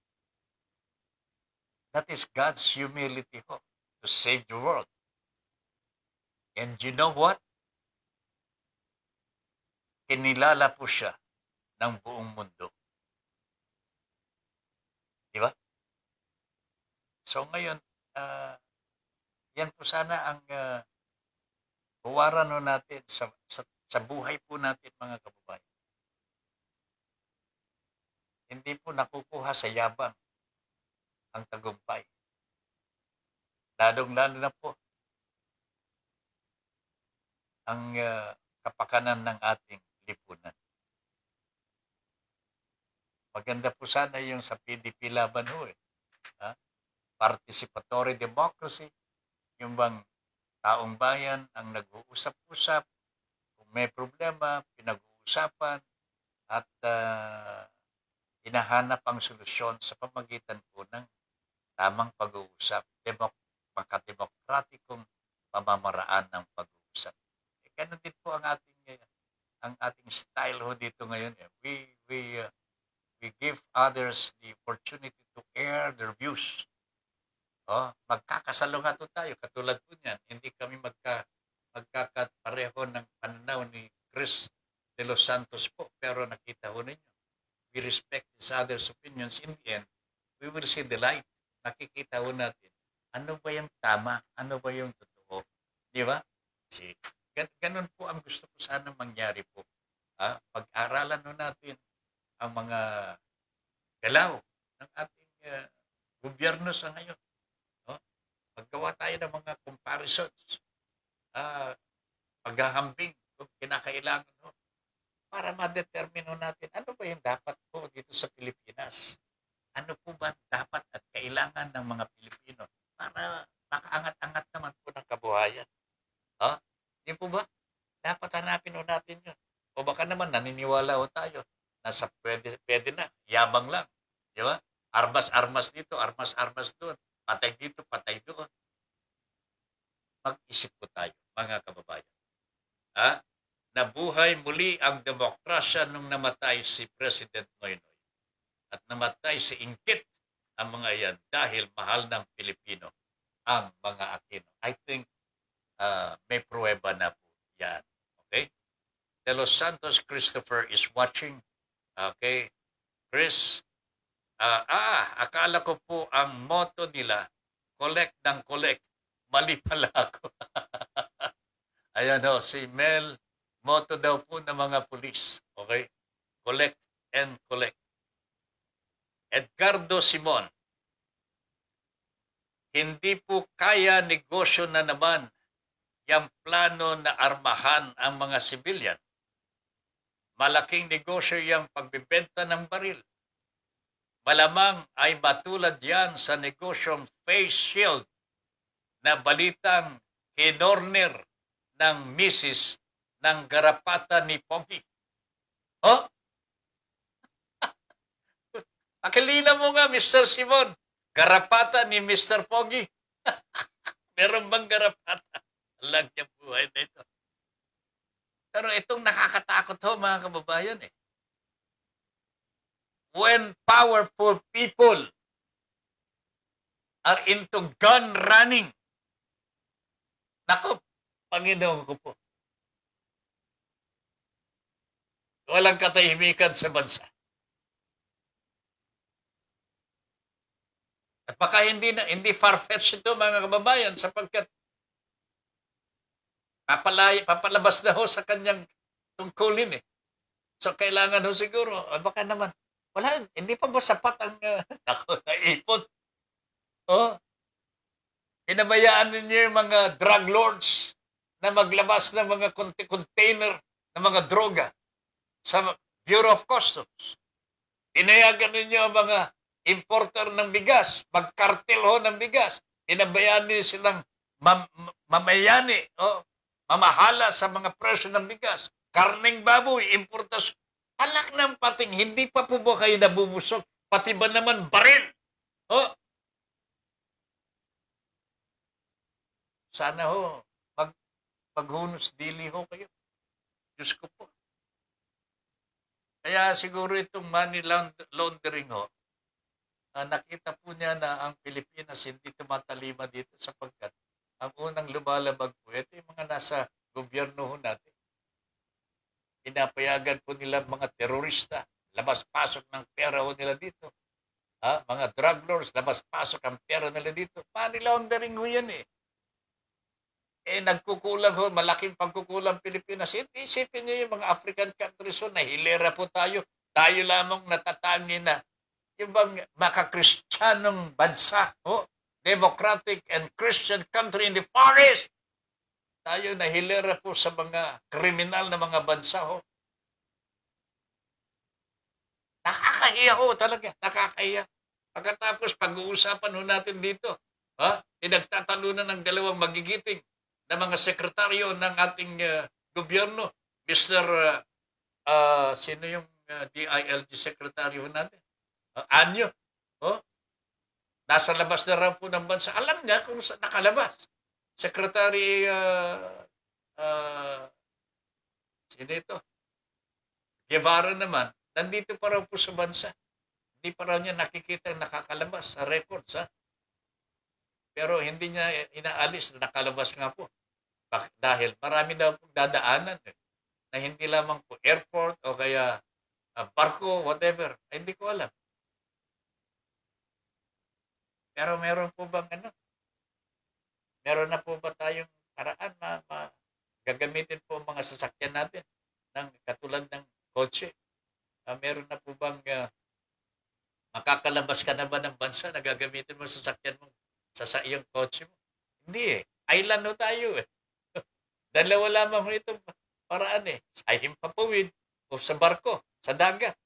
that is God's humility ho, to save the world. And you know what? kinilala po siya ng buong mundo. Di ba? So ngayon, uh, yan po sana ang uh, huwaran natin sa, sa, sa buhay po natin mga kababayan hindi po nakukuha sa yabang ang tagumpay. Lalong-lalo na po ang uh, kapakanan ng ating lipunan. Maganda po sana yung sa PDP laban ho eh. Ha? Participatory democracy, yung bang taong bayan ang nag-uusap-usap, kung may problema, pinag-uusapan, at uh, hinahanap ang solusyon sa pamagitan po ng tamang pag-uusap, demok makademokratikong pamamaraan ng pag-uusap. E, ganun din po ang ating ang ating style ho dito ngayon. Eh. We, we, uh, we give others the opportunity to air their views. Oh, magkakasalungat po tayo. Katulad po niyan, hindi kami magka, magkakapareho ng pananaw ni Chris de los Santos po. Pero nakita ho ninyo, we respect each other's opinions. In the end, we will see the light. Nakikita ho natin, ano ba yung tama? Ano ba yung totoo? Di ba? See? Gan- ganun po ang gusto ko sana mangyari po. Ah, pag-aralan no natin ang mga galaw ng ating uh, gobyerno sa ngayon. No? Paggawa tayo ng mga comparisons, ah, paghahambing kung kinakailangan no? para ma-determine madetermino natin ano ba yung dapat po dito sa Pilipinas. Ano po ba dapat at kailangan ng mga Pilipino para makaangat-angat naman po ng kabuhayan. No? Di po ba? Dapat hanapin o natin yun. O baka naman naniniwala o tayo na sa pwede, pwede na, yabang lang. Di ba? Armas-armas dito, armas-armas doon. Patay dito, patay doon. Mag-isip po tayo, mga kababayan. Ha? Nabuhay muli ang demokrasya nung namatay si President Noynoy. At namatay si Ingkit ang mga yan dahil mahal ng Pilipino ang mga Aquino. I think uh, may pruweba na po yan. Okay? De Los Santos Christopher is watching. Okay? Chris, uh, ah, akala ko po ang motto nila, collect ng collect. Mali pala ako. Ayan o, si Mel, motto daw po ng mga pulis. Okay? Collect and collect. Edgardo Simon, hindi po kaya negosyo na naman yung plano na armahan ang mga civilian. Malaking negosyo yung pagbibenta ng baril. Malamang ay matulad yan sa negosyong face shield na balitang kinorner ng misis ng garapata ni Pogi. Oh? Akilina mo nga, Mr. Simon, garapata ni Mr. Pogi. Meron bang garapata? Alam niya buhay na ito. Pero itong nakakatakot ho mga kababayan eh. When powerful people are into gun running, nako, Panginoon ko po. Walang katahimikan sa bansa. At baka hindi, hindi far-fetched ito mga kababayan sapagkat Papalay, papalabas na ho sa kanyang tungkulin eh. So kailangan ho siguro, o baka naman, wala, hindi pa ba sapat ang uh, ako, naipon? Oh, inabayaan ninyo yung mga drug lords na maglabas ng mga container ng mga droga sa Bureau of Customs. Pinayagan ninyo ang mga importer ng bigas, magkartel ho ng bigas. Pinabayaan ninyo silang mam- mamayani. Oh, mamahala sa mga presyo ng bigas, karneng baboy, importasyon. Alak ng pating, hindi pa po ba kayo nabubusok? Pati ba naman baril? Oh. Sana ho, pag, paghunos dili ho kayo. Diyos ko po. Kaya siguro itong money laundering ho, uh, nakita po niya na ang Pilipinas hindi tumatalima dito sapagkat ang unang lumalabag po, ito yung mga nasa gobyerno ho natin. Pinapayagan po nila mga terorista, labas-pasok ng pera ho nila dito. Ha? Mga drug lords, labas-pasok ang pera nila dito. Money laundering ho yan eh. Eh, nagkukulang ho, malaking pagkukulang Pilipinas. Eh, isipin niyo yung mga African countries ho, nahilera po tayo. Tayo lamang natatangi na yung bang makakristyanong bansa ho, democratic and Christian country in the Far East. Tayo nahilera po sa mga kriminal na mga bansa ho. Nakakahiya ho talaga, nakakahiya. Pagkatapos pag-uusapan ho natin dito, ha? pinagtatalunan ng dalawang magigiting na mga sekretaryo ng ating uh, gobyerno. Mr. Uh, eh, uh, ah, sino yung uh, eh, DILG sekretaryo natin? Uh, Anyo. Oh? Nasa labas na raw po ng bansa. Alam niya kung saan nakalabas. Secretary, uh, uh, sino ito? Guevara naman, nandito pa raw po sa bansa. Hindi pa raw niya nakikita ang nakakalabas sa records. Ha? Pero hindi niya inaalis na nakalabas nga po. Bakit? Dahil marami daw pong dadaanan eh, na hindi lamang po airport o kaya uh, barko, whatever. Ay, hindi ko alam. Pero meron po bang ano? Meron na po ba tayong paraan na gagamitin po ang mga sasakyan natin ng katulad ng kotse? Uh, meron na po bang uh, makakalabas ka na ba ng bansa na gagamitin mo sasakyan mo sa, sa iyong kotse mo? Hindi eh. Island no tayo eh. Dalawa lamang itong paraan eh. Sa himpapawid o sa barko, sa dagat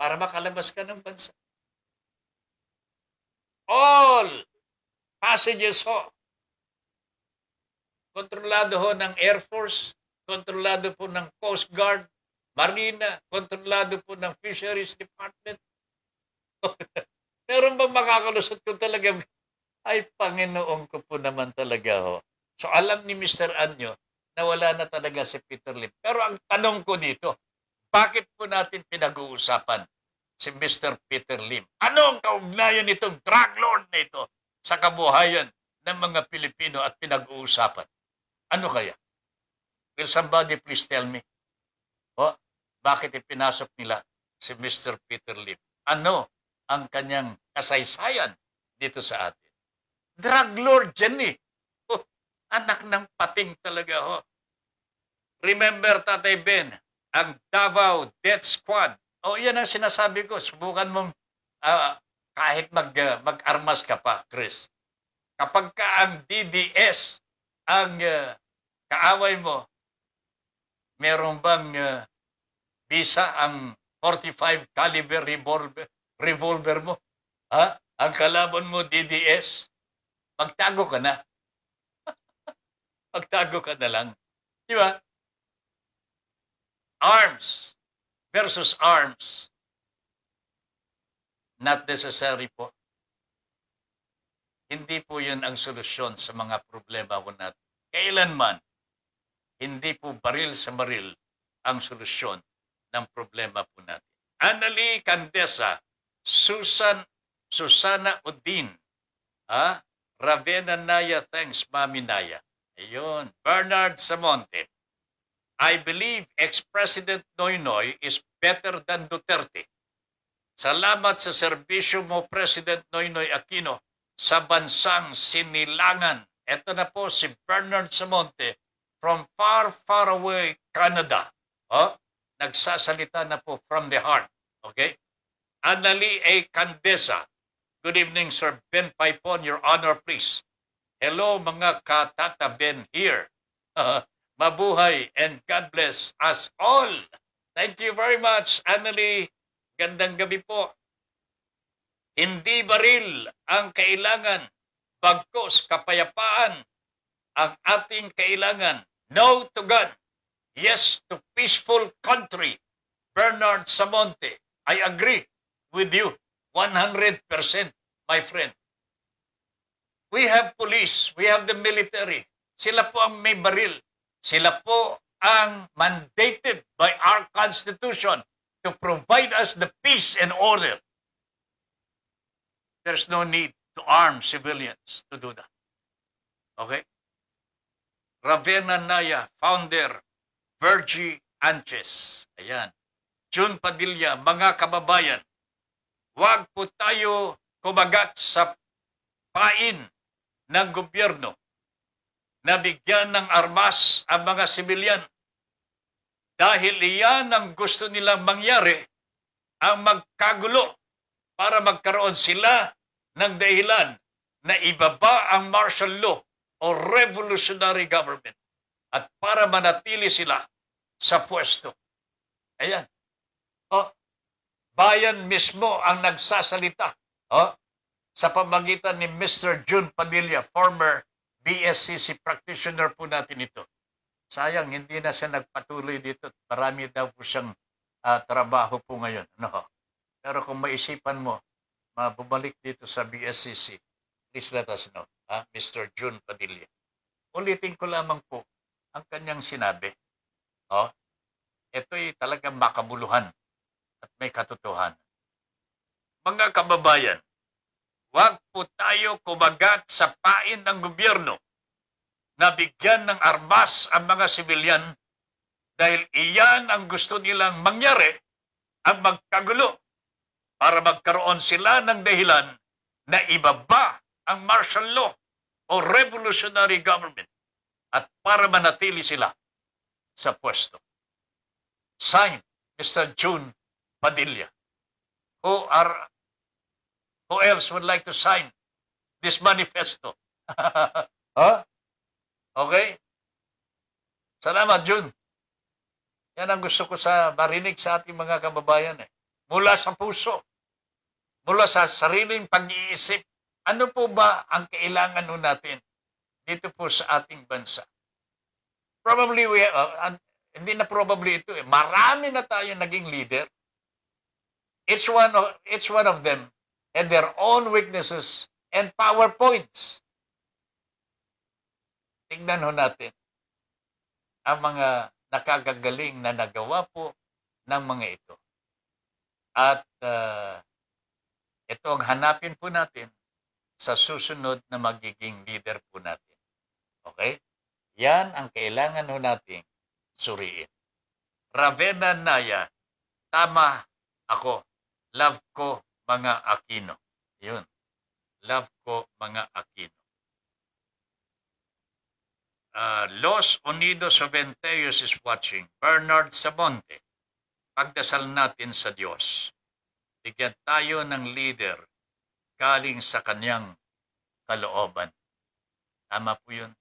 para makalabas ka ng bansa all passages ho. Kontrolado ho ng Air Force, kontrolado po ng Coast Guard, Marina, kontrolado po ng Fisheries Department. Meron bang makakalusot ko talaga? Ay, Panginoon ko po naman talaga ho. So alam ni Mr. Anyo na wala na talaga si Peter Lim. Pero ang tanong ko dito, bakit po natin pinag-uusapan si Mr. Peter Lim. Anong kaugnayan nitong drug lord na ito sa kabuhayan ng mga Pilipino at pinag-uusapan? Ano kaya? Will somebody please tell me? O, bakit ipinasok nila si Mr. Peter Lim? Ano ang kanyang kasaysayan dito sa atin? Drug lord yan eh. Oh, anak ng pating talaga ho. Remember, Tatay Ben, ang Davao Death Squad o oh, yan ang sinasabi ko. Subukan mong uh, kahit mag, uh, mag-armas ka pa, Chris. Kapag ka ang DDS ang uh, kaaway mo, meron bang uh, ang 45 caliber revolver, revolver mo? Ha? Ang kalaban mo, DDS? Magtago ka na. Magtago ka na lang. Di ba? Arms versus arms. Not necessary po. Hindi po yun ang solusyon sa mga problema po natin. Kailanman, hindi po baril sa baril ang solusyon ng problema po natin. Annalie Candesa, Susan, Susana Odin, ah, Ravena Naya, thanks Mami Naya. Ayun, Bernard Samonte, I believe ex-President Noynoy is better than Duterte. Salamat sa serbisyo mo, President Noynoy Aquino, sa bansang sinilangan. Ito na po si Bernard Samonte from far, far away Canada. Oh, nagsasalita na po from the heart. Okay? Anali A. Candesa. Good evening, Sir Ben Paipon. Your Honor, please. Hello, mga katata Ben here. mabuhay, and God bless us all. Thank you very much, Annalie. Gandang gabi po. Hindi baril ang kailangan, bagkos kapayapaan ang ating kailangan. No to God, yes to peaceful country. Bernard Samonte, I agree with you 100%, my friend. We have police, we have the military. Sila po ang may baril. Sila po ang mandated by our Constitution to provide us the peace and order. There's no need to arm civilians to do that. Okay? Ravena Naya, founder, Virgie Anches. Ayan. June Padilla, mga kababayan, wag po tayo kumagat sa pain ng gobyerno nabigyan ng armas ang mga sibilyan. Dahil iyan ang gusto nilang mangyari, ang magkagulo para magkaroon sila ng dahilan na ibaba ang martial law o revolutionary government at para manatili sila sa pwesto. Ayan. O, oh, bayan mismo ang nagsasalita o, oh, sa pamagitan ni Mr. June Padilla, former BSCC practitioner po natin ito. Sayang, hindi na siya nagpatuloy dito. Marami daw po siyang uh, trabaho po ngayon. No? Pero kung maisipan mo, mabumalik dito sa BSCC, please let us know, ha? Mr. June Padilla. Ulitin ko lamang po ang kanyang sinabi. Oh, ito'y talagang makabuluhan at may katotohanan. Mga kababayan, Huwag po tayo kumagat sa pain ng gobyerno na bigyan ng armas ang mga sibilyan dahil iyan ang gusto nilang mangyari ang magkagulo para magkaroon sila ng dahilan na ibaba ang martial law o revolutionary government at para manatili sila sa pwesto. Sign, Mr. June Padilla, who are who else would like to sign this manifesto? huh? Okay? Salamat, Jun. Yan ang gusto ko sa marinig sa ating mga kababayan. Eh. Mula sa puso, mula sa sariling pag-iisip, ano po ba ang kailangan nun natin dito po sa ating bansa? Probably, we, uh, hindi na probably ito eh. Marami na tayo naging leader. It's one of, it's one of them and their own weaknesses and power points. Tingnan ho natin ang mga nakagagaling na nagawa po ng mga ito. At uh, ito ang hanapin po natin sa susunod na magiging leader po natin. Okay? Yan ang kailangan ho nating suriin. Ravena Naya, tama ako. Love ko mga Aquino. Yun. Love ko mga Aquino. Uh, Los Unidos of Enteios is watching. Bernard Sabonte. Pagdasal natin sa Diyos. Bigyan tayo ng leader galing sa kanyang kalooban. Tama po yun.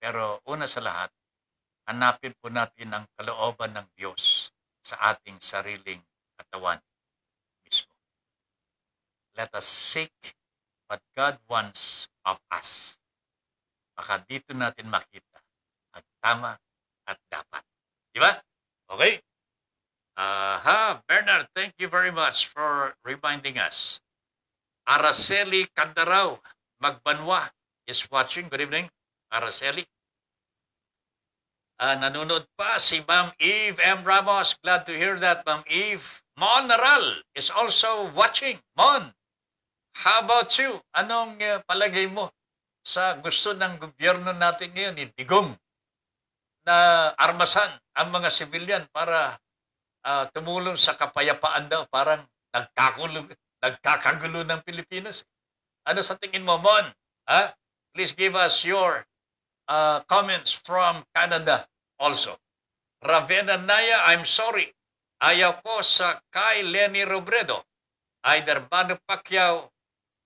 Pero una sa lahat, hanapin po natin ang kalooban ng Diyos sa ating sariling katawan. Let us seek what God wants of us. Baka dito natin makita ang tama at dapat. Di ba? Okay? Aha, Bernard, thank you very much for reminding us. Araceli Candarao, Magbanwa, is watching. Good evening, Araceli. Uh, nanonood pa si Ma'am Eve M. Ramos. Glad to hear that, Ma'am Eve. Mon Naral is also watching. Mon, How about you? Anong uh, palagay mo sa gusto ng gobyerno natin ngayon, idigong na armasan ang mga sibilyan para uh, tumulong sa kapayapaan daw, parang nagkakulo, nagkakagulo ng Pilipinas. Ano sa tingin mo, Mon? Ha? Please give us your uh, comments from Canada also. Ravena Naya, I'm sorry. Ayaw ko sa kay Lenny Robredo. Either Manu Pacquiao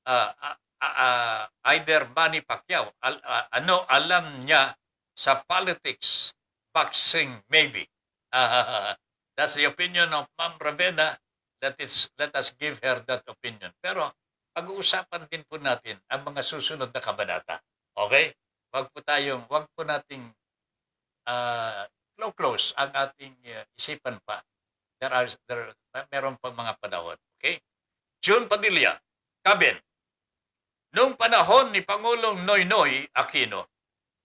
uh, uh, either Manny Pacquiao, al, uh, ano alam niya sa politics, boxing maybe. Uh, that's the opinion of Ma'am Ravena. Let, it's, let us give her that opinion. Pero pag-uusapan din po natin ang mga susunod na kabanata. Okay? Wag po tayong, wag po nating uh, ah, close ang ating uh, isipan pa. There are, there, meron pang mga panahon. Okay? June Padilla, Cabin. Noong panahon ni Pangulong Noynoy Aquino,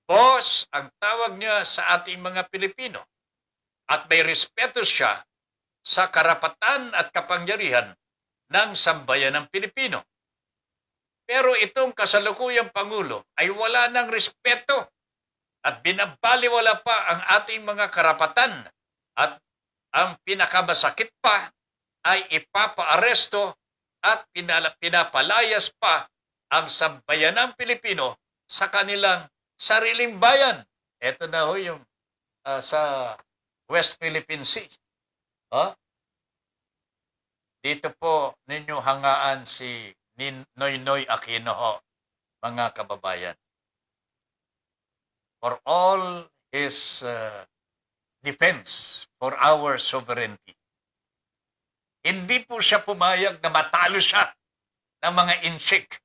boss ang tawag niya sa ating mga Pilipino at may respeto siya sa karapatan at kapangyarihan ng sambayan ng Pilipino. Pero itong kasalukuyang Pangulo ay wala ng respeto at binabaliwala pa ang ating mga karapatan at ang pinakamasakit pa ay ipapaaresto at pinal- pinapalayas pa ang ng Pilipino sa kanilang sariling bayan. Ito na ho yung uh, sa West Philippine Sea. Huh? Dito po ninyo hangaan si Noynoy Aquino ho, mga kababayan. For all his uh, defense for our sovereignty. Hindi po siya pumayag na matalo siya ng mga insik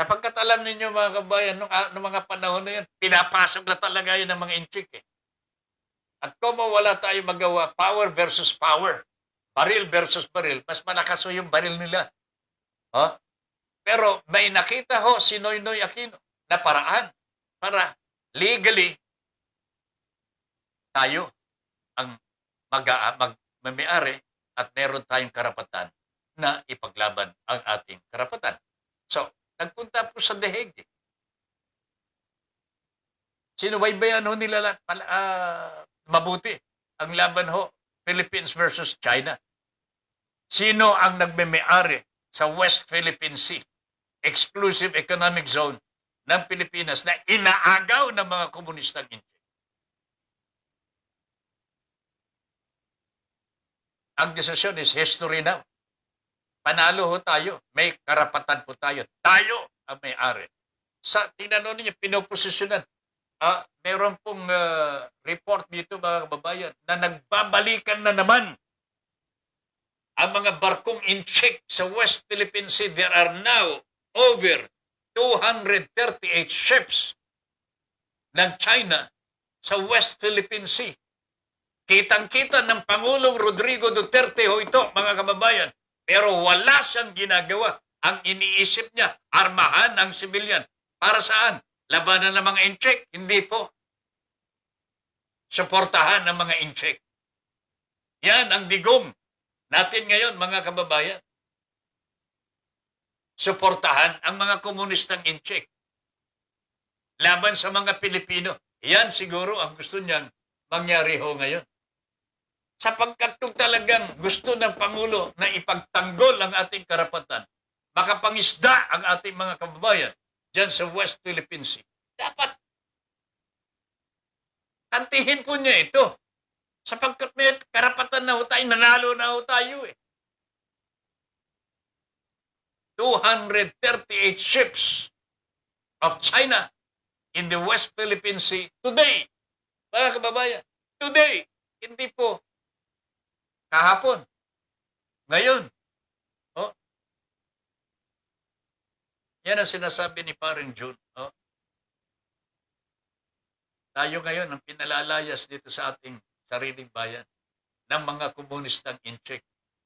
Sapagkat alam ninyo mga kabayan, nung, ah, nung mga panahon na yun, pinapasok na talaga yun ng mga inchik eh. At kung wala tayo magawa, power versus power, baril versus baril, mas malakas yung baril nila. Huh? Pero may nakita ho si Noynoy Aquino na paraan para legally tayo ang mag, ah, mag mamayari at meron tayong karapatan na ipaglaban ang ating karapatan. So, Nagpunta po sa deheg. Eh. Sinubaybayan ho nila lang, pala, uh, mabuti ang laban ho, Philippines versus China. Sino ang nagmemeari sa West Philippine Sea, exclusive economic zone ng Pilipinas na inaagaw ng mga komunistang India? Ang desisyon is history now. Panalo ho tayo. May karapatan po tayo. Tayo ang may-ari. Sa tinanon niyo, pinoposisyonan. Ah, meron pong uh, report dito mga kababayan na nagbabalikan na naman ang mga barkong in check sa West Philippine Sea. There are now over 238 ships ng China sa West Philippine Sea. Kitang-kita ng Pangulong Rodrigo Duterte ho ito, mga kababayan. Pero wala siyang ginagawa. Ang iniisip niya, armahan ang sibilyan. Para saan? Labanan ng mga incheck? Hindi po. Suportahan ng mga incheck. Yan ang digong natin ngayon, mga kababayan. Suportahan ang mga komunistang incheck. Laban sa mga Pilipino. Yan siguro ang gusto niyan mangyari ho ngayon sapagkat kung talagang gusto ng Pangulo na ipagtanggol ang ating karapatan, makapangisda ang ating mga kababayan dyan sa West Philippine Sea, dapat kantihin po niya ito. Sapagkat may karapatan na ho tayo, nanalo na ho tayo eh. 238 ships of China in the West Philippine Sea today. Mga kababayan, today, hindi po Kahapon. Ngayon. Oh. Yan ang sinasabi ni Paring June. Oh. Tayo ngayon ang pinalalayas dito sa ating sariling bayan ng mga komunistang incheck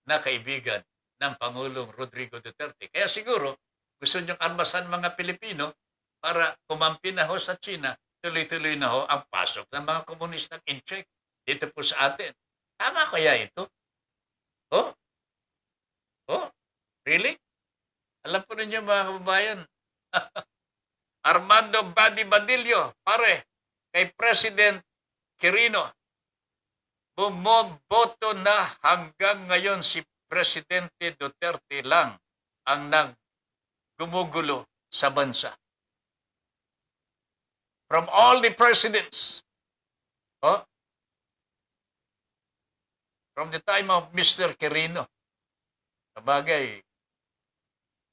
na kaibigan ng Pangulong Rodrigo Duterte. Kaya siguro, gusto niyong armasan mga Pilipino para kumampi na ho sa China, tuloy-tuloy na ho ang pasok ng mga komunistang in check dito po sa atin. Tama kaya ito? Oh? Oh? Really? Alam ko ninyo mga kababayan, Armando Badi Badillo, pare, kay President Quirino, bumoboto na hanggang ngayon si Presidente Duterte lang ang naggumugulo sa bansa. From all the presidents, oh, from the time of Mr. Quirino. Sabagay,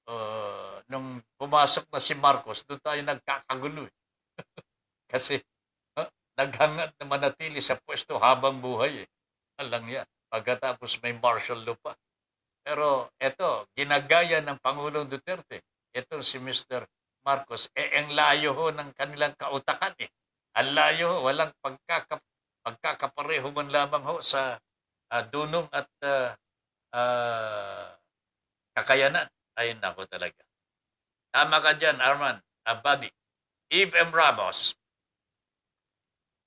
uh, nung pumasok na si Marcos, doon tayo nagkakagulo. Eh. Kasi uh, naghangat na manatili sa pwesto habang buhay. Eh. Alang yan. Pagkatapos may martial law pa. Pero eto, ginagaya ng Pangulong Duterte. Ito si Mr. Marcos. Eh, ang layo ho ng kanilang kautakan eh. Ang layo ho, walang pagkakap pagkakapareho man lamang ho sa uh, dunong at uh, uh, kakayanan. Ay nako talaga. Tama ka dyan, Arman. Abadi. Eve M. Ramos.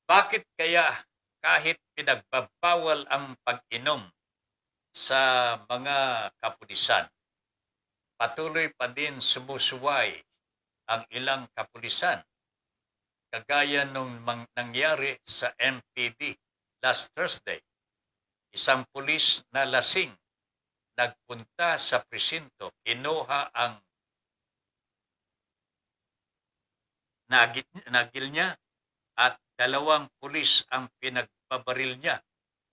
Bakit kaya kahit pinagbabawal ang pag-inom sa mga kapulisan, patuloy pa din sumusuway ang ilang kapulisan kagaya nung nangyari sa MPD last Thursday Isang pulis na lasing nagpunta sa presinto, inuha ang nagit, nagil niya at dalawang pulis ang pinagbabaril niya.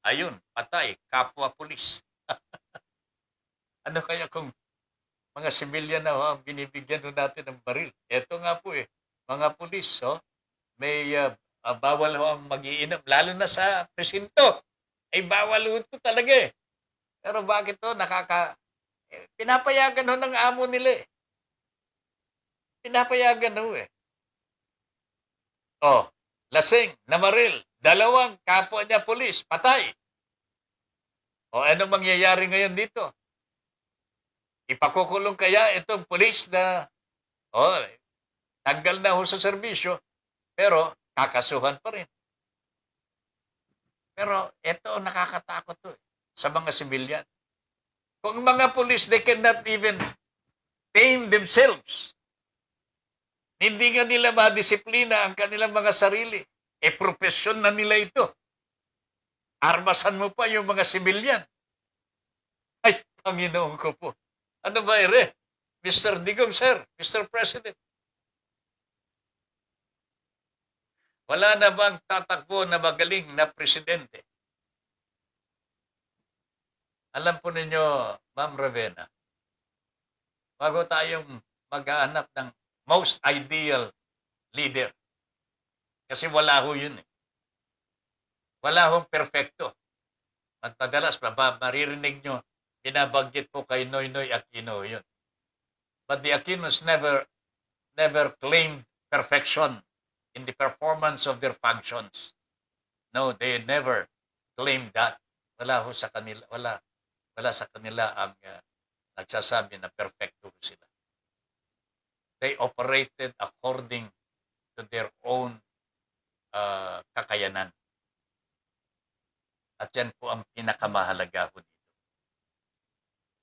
Ayun, patay, kapwa pulis. ano kaya kung mga sibilyan na ang binibigyan natin ng baril? Ito nga po eh, mga pulis, oh, may uh, bawal ho ang magiinom, lalo na sa presinto ay eh, bawal ito talaga eh. Pero bakit to nakaka eh, pinapayagan ho ng amo nila eh. Pinapayagan ho eh. Oh, lasing, namaril, dalawang kapwa niya pulis, patay. O oh, ano mangyayari ngayon dito? Ipakukulong kaya itong pulis na oh, tanggal na ho sa serbisyo, pero kakasuhan pa rin. Pero ito, nakakatakot to eh, sa mga civilian. Kung mga police, they cannot even tame themselves. Hindi nga nila madisiplina ang kanilang mga sarili. E profesyon na nila ito. Armasan mo pa yung mga sibilyan. Ay, Panginoon ko po. Ano ba, Ere? Mr. Digong, sir. Mr. President. Wala na bang tatakbo na magaling na presidente? Alam po ninyo, Ma'am Ravena, bago tayong maghahanap ng most ideal leader, kasi wala ho yun eh. Wala hong perfecto. At madalas, maririnig nyo, binabanggit po kay Noy Noy Aquino yun. But the Aquinos never, never claimed perfection in the performance of their functions. No, they never claim that. Wala ho sa kanila, wala, wala sa kanila ang uh, nagsasabi na perfecto sila. They operated according to their own uh, kakayanan. At yan po ang pinakamahalaga po dito.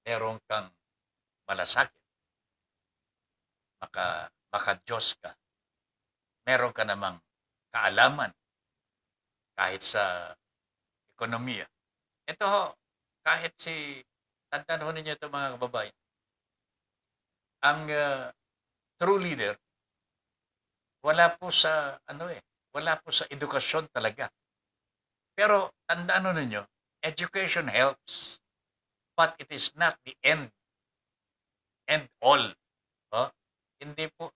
Meron kang malasakit. Maka, maka Diyos ka meron ka namang kaalaman kahit sa ekonomiya. Ito ho, kahit si, tandaan ho ninyo ito mga kababayan, ang uh, true leader, wala po sa, ano eh, wala po sa edukasyon talaga. Pero tandaan ho ninyo, education helps, but it is not the end, end all. Oh, hindi po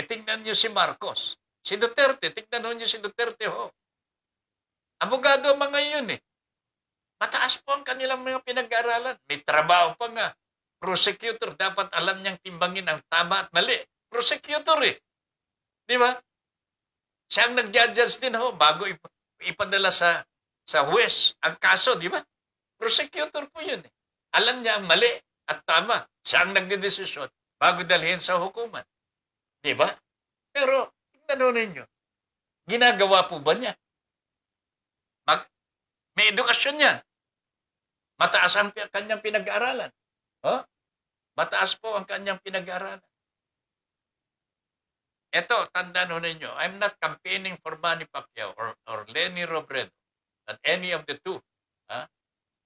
E tingnan niyo si Marcos. Si Duterte, tingnan niyo si Duterte ho. Abogado mga yun eh. Mataas po ang kanilang mga pinag aralan May trabaho pa nga. Prosecutor, dapat alam niyang timbangin ang tama at mali. Prosecutor eh. Di ba? Siya ang nag-judge din ho bago ip ipadala sa sa huwes ang kaso, di ba? Prosecutor po yun eh. Alam niya ang mali at tama. Siya ang nagdedesisyon bago dalhin sa hukuman. Di ba? Pero, tingnan ninyo, ginagawa po ba niya? Mag, may edukasyon yan. Mataas ang kanyang pinag-aaralan. Huh? Oh? Mataas po ang kanyang pinag-aaralan. Ito, tanda ninyo, I'm not campaigning for Manny Pacquiao or, or Lenny Robredo. Not any of the two. Ha?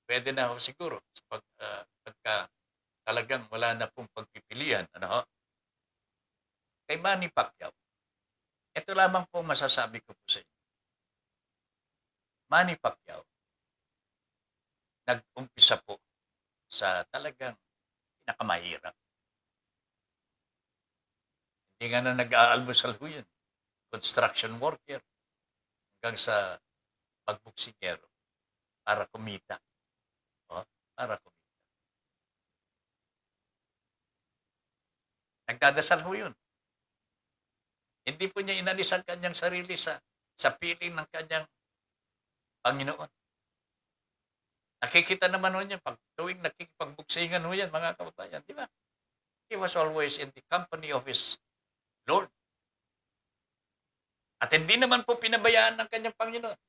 Pwede na ako siguro. Pag, uh, pagka talagang wala na pong pagpipilian. Ano ho? kay Manny Pacquiao, ito lamang po masasabi ko po sa inyo. Manny Pacquiao, nag-umpisa po sa talagang pinakamahirap. Hindi nga na nag-aalmusal ho yun. Construction worker hanggang sa pagbuksigero para kumita. O, oh, para kumita. Nagdadasal ho yun. Hindi po niya inalis ang kanyang sarili sa, sa piling ng kanyang Panginoon. Nakikita naman ho niya, pag tuwing nakikipagbuksingan ho yan, mga kababayan, di ba? He was always in the company of his Lord. At hindi naman po pinabayaan ng kanyang Panginoon.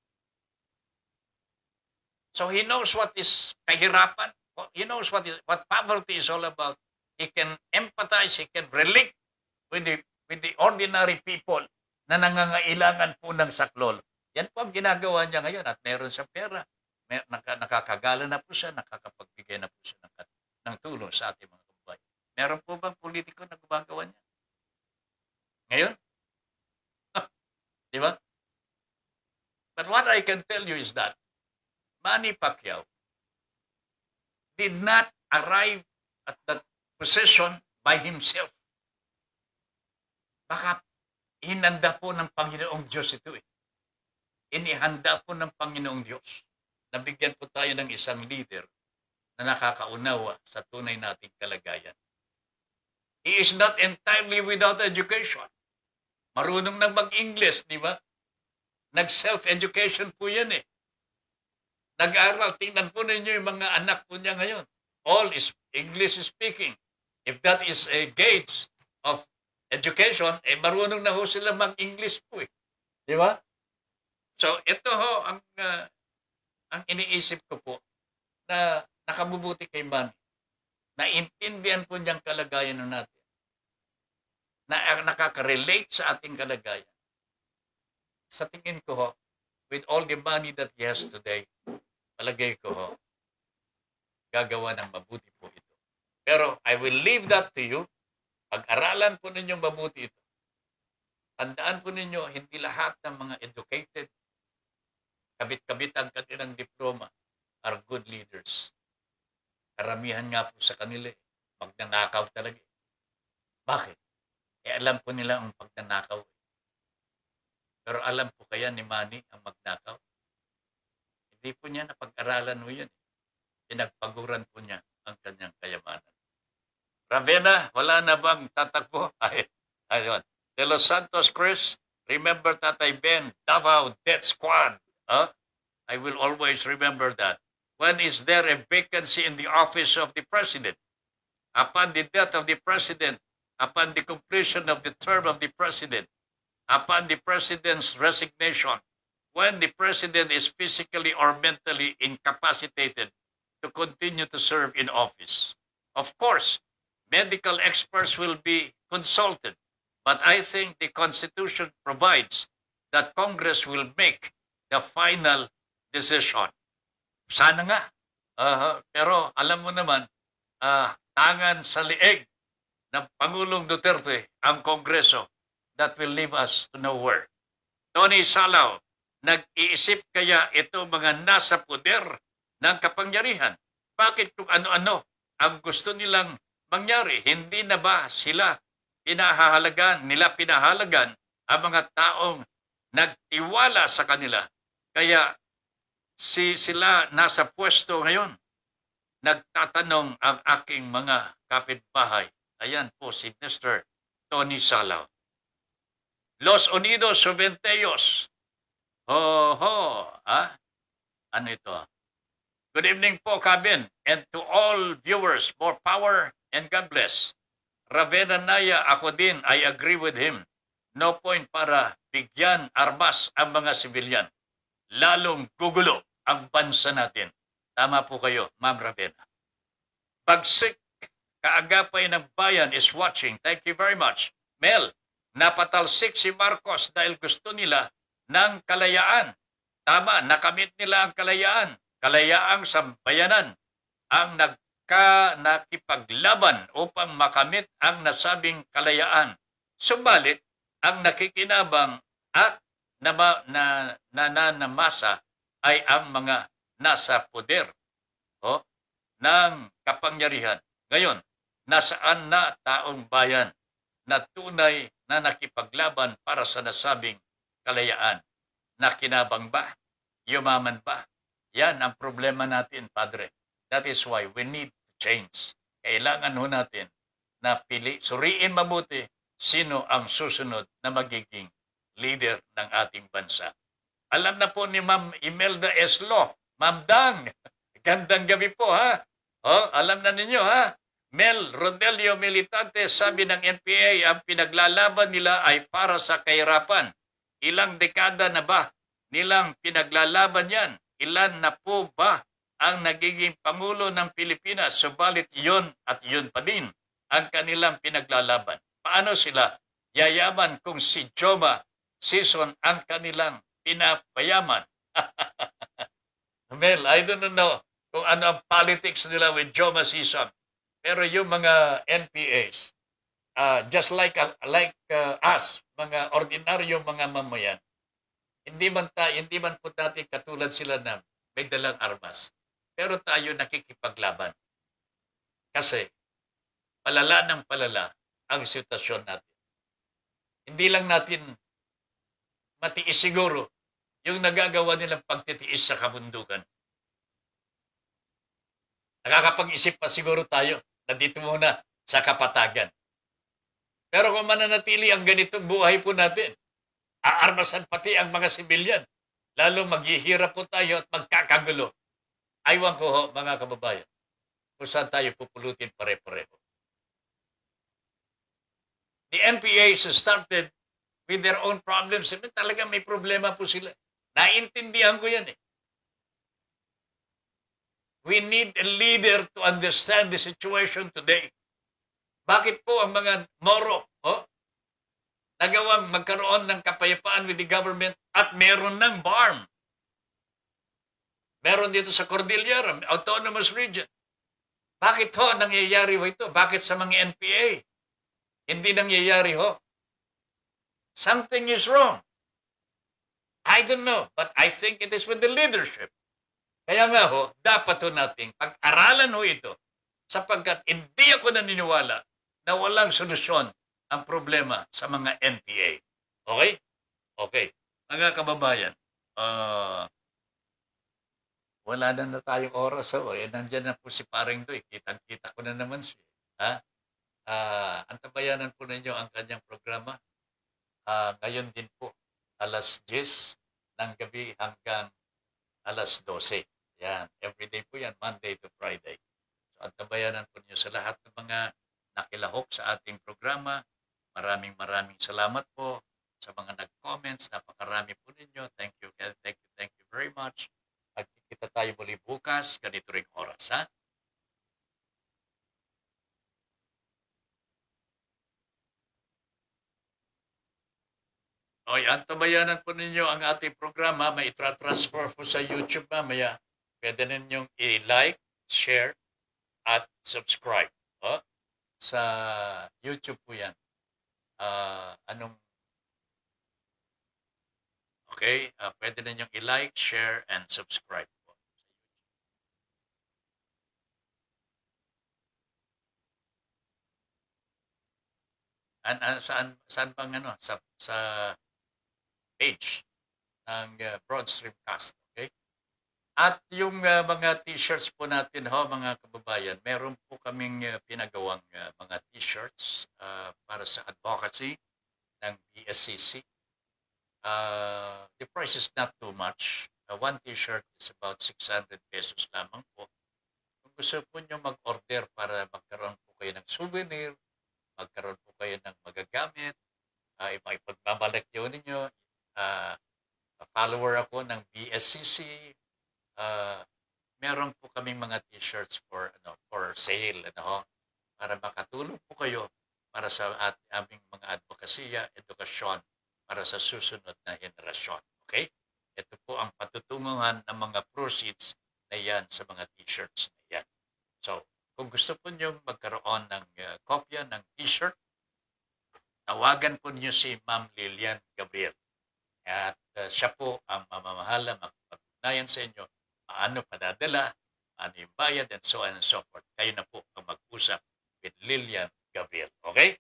So he knows what is kahirapan. He knows what is what poverty is all about. He can empathize, he can relate with the with the ordinary people na nangangailangan po ng saklol. Yan po ang ginagawa niya ngayon at meron siyang pera. May, naka, nakakagala na po siya, nakakapagbigay na po siya ng, ng tulong sa ating mga kumbay. Meron po bang politiko na gumagawa niya? Ngayon? Di ba? But what I can tell you is that Manny Pacquiao did not arrive at that position by himself. Baka hinanda po ng Panginoong Diyos ito eh. Inihanda po ng Panginoong Diyos. na bigyan po tayo ng isang leader na nakakaunawa sa tunay nating kalagayan. He is not entirely without education. Marunong na mag-English, di ba? Nag-self-education po yan eh. Nag-aral. Tingnan po ninyo yung mga anak po niya ngayon. All is English speaking. If that is a gauge of education, eh marunong na ho sila mag-English po eh. Di ba? So ito ho ang uh, ang iniisip ko po na nakabubuti kay Manny. Naintindihan po niyang kalagayan natin. Na ah, nakaka-relate sa ating kalagayan. Sa tingin ko ho, with all the money that he has today, palagay ko ho, gagawa ng mabuti po ito. Pero I will leave that to you pag-aralan po ninyong mabuti ito. Tandaan po ninyo, hindi lahat ng mga educated, kabit-kabit ang kanilang diploma, are good leaders. Karamihan nga po sa kanila, eh, magnanakaw talaga. Eh. Bakit? Eh alam po nila ang magnanakaw. Eh. Pero alam po kaya ni Manny ang magnakaw? Hindi po niya napag-aralan mo yun. Pinagpaguran po niya ang kanyang kayamanan. Ravena, wala na bang tatakbo? Ay, ayun. De Los Santos Cruz, remember Tatay Ben, Davao Death Squad. Huh? I will always remember that. When is there a vacancy in the office of the president? Upon the death of the president, upon the completion of the term of the president, upon the president's resignation, when the president is physically or mentally incapacitated to continue to serve in office. Of course, medical experts will be consulted. But I think the Constitution provides that Congress will make the final decision. Sana nga. Uh, pero alam mo naman, uh, tangan sa lieg ng Pangulong Duterte ang Kongreso that will leave us to nowhere. Tony Salaw, nag-iisip kaya ito mga nasa poder ng kapangyarihan? Bakit kung ano-ano ang gusto nilang mangyari? Hindi na ba sila pinahahalagan, nila pinahalagan ang mga taong nagtiwala sa kanila? Kaya si sila nasa pwesto ngayon. Nagtatanong ang aking mga kapitbahay. Ayan po si Mr. Tony Salaw. Los Unidos Suventeyos. Ho, ho. Ah? Ano ito? Good evening po, Kabin. And to all viewers, more power and God bless. Ravena Naya, ako din, I agree with him. No point para bigyan armas ang mga civilian. Lalong gugulo ang bansa natin. Tama po kayo, Ma'am Ravena. Bagsik, kaagapay ng bayan is watching. Thank you very much. Mel, napatalsik si Marcos dahil gusto nila ng kalayaan. Tama, nakamit nila ang kalayaan. Kalayaang sambayanan ang nag ka nakipaglaban upang makamit ang nasabing kalayaan. Subalit, ang nakikinabang at na, nananamasa ay ang mga nasa poder o, oh, ng kapangyarihan. Ngayon, nasaan na taong bayan na tunay na nakipaglaban para sa nasabing kalayaan? Nakinabang ba? Yumaman ba? Yan ang problema natin, Padre. That is why we need to change. Kailangan ho natin na pili, suriin mabuti sino ang susunod na magiging leader ng ating bansa. Alam na po ni Ma'am Imelda Eslo, Ma'am Dang, gandang gabi po ha. Oh, alam na ninyo ha. Mel Rodelio Militante, sabi ng NPA, ang pinaglalaban nila ay para sa kahirapan. Ilang dekada na ba nilang pinaglalaban yan? Ilan na po ba ang nagiging Pangulo ng Pilipinas, subalit yon at yon pa din ang kanilang pinaglalaban. Paano sila yayaman kung si Joma Season ang kanilang pinapayaman? Mel, I don't know kung ano ang politics nila with Joma Season. Pero yung mga NPAs, uh, ah, just like uh, like uh, us, mga ordinaryong mga mamayan, hindi man ta, hindi man po dati katulad sila na may dalang armas pero tayo nakikipaglaban. Kasi palala ng palala ang sitwasyon natin. Hindi lang natin matiis siguro yung nagagawa nilang pagtitiis sa kabundukan. Nakakapag-isip pa siguro tayo na dito muna sa kapatagan. Pero kung mananatili ang ganitong buhay po natin, aarmasan pati ang mga sibilyan, lalo maghihirap po tayo at magkakagulo Aywan ko ho, mga kababayan, kung saan tayo pupulutin pare-pareho. The NPAs started with their own problems. Eh, talaga may problema po sila. Naintindihan ko yan eh. We need a leader to understand the situation today. Bakit po ang mga Moro oh, nagawang magkaroon ng kapayapaan with the government at meron ng BARM? Meron dito sa Cordillera, Autonomous Region. Bakit ho nangyayari ho ito? Bakit sa mga NPA? Hindi nangyayari ho. Something is wrong. I don't know, but I think it is with the leadership. Kaya nga ho, dapat ho nating pag-aralan ho ito sapagkat hindi ako naniniwala na walang solusyon ang problema sa mga NPA. Okay? Okay. Mga kababayan, uh, wala na na tayong oras. So, oh. eh, nandyan na po si Paring Doy. Kitang-kita ko na naman siya. Ha? Uh, antabayanan po ninyo ang kanyang programa. Uh, ngayon din po, alas 10 ng gabi hanggang alas 12. Yan. Everyday po yan, Monday to Friday. So, antabayanan po ninyo sa lahat ng mga nakilahok sa ating programa. Maraming maraming salamat po sa mga nag-comments. Napakarami po ninyo. Thank you, thank you, thank you very much. Magkikita tayo muli bukas, ganito ring oras, ha? O yan, tabayanan po ninyo ang ating programa. May itra-transfer po sa YouTube mamaya. Pwede ninyong i-like, share, at subscribe. O, sa YouTube po yan. Uh, anong Okay? Uh, pwede na ninyong i-like, share, and subscribe. An, an, saan, saan bang ano? Sa, sa page ng uh, ah, Broadstreamcast. Okay? At yung uh, mga t-shirts po natin ho, mga kababayan, meron po kaming uh, pinagawang uh, mga t-shirts uh, para sa advocacy ng BSCC Uh, the price is not too much. Uh, one t-shirt is about 600 pesos lamang po. Kung gusto po nyo mag-order para magkaroon po kayo ng souvenir, magkaroon po kayo ng magagamit, uh, ipagmamalik yun ninyo, uh, follower ako ng BSCC, uh, meron po kaming mga t-shirts for ano for sale ano para makatulong po kayo para sa at aming mga advokasya, edukasyon para sa susunod na henerasyon. Okay? Ito po ang patutunguhan ng mga proceeds na yan sa mga t-shirts na yan. So, kung gusto po ninyong magkaroon ng uh, kopya ng t-shirt, tawagan po niyo si Ma'am Lilian Gabriel. At uh, siya po ang mamamahala, magpagnayan sa inyo, paano padadala, paano yung bayad, and so on and so forth. Kayo na po ang mag-usap with Lilian Gabriel. Okay?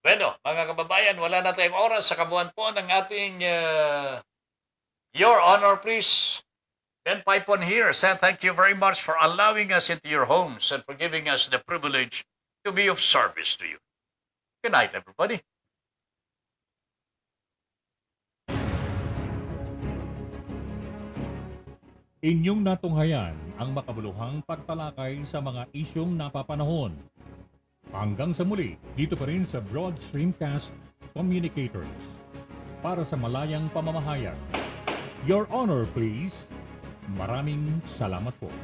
Bueno, mga kababayan, wala na tayong oras sa kabuuan po ng ating uh, Your Honor, please. Ben Pipon here said thank you very much for allowing us into your homes and for giving us the privilege to be of service to you. Good night, everybody. Inyong natunghayan ang makabuluhang pagtalakay sa mga isyong napapanahon Hanggang sa muli, dito pa rin sa Broad Streamcast Communicators. Para sa malayang pamamahayag. Your Honor, please. Maraming salamat po.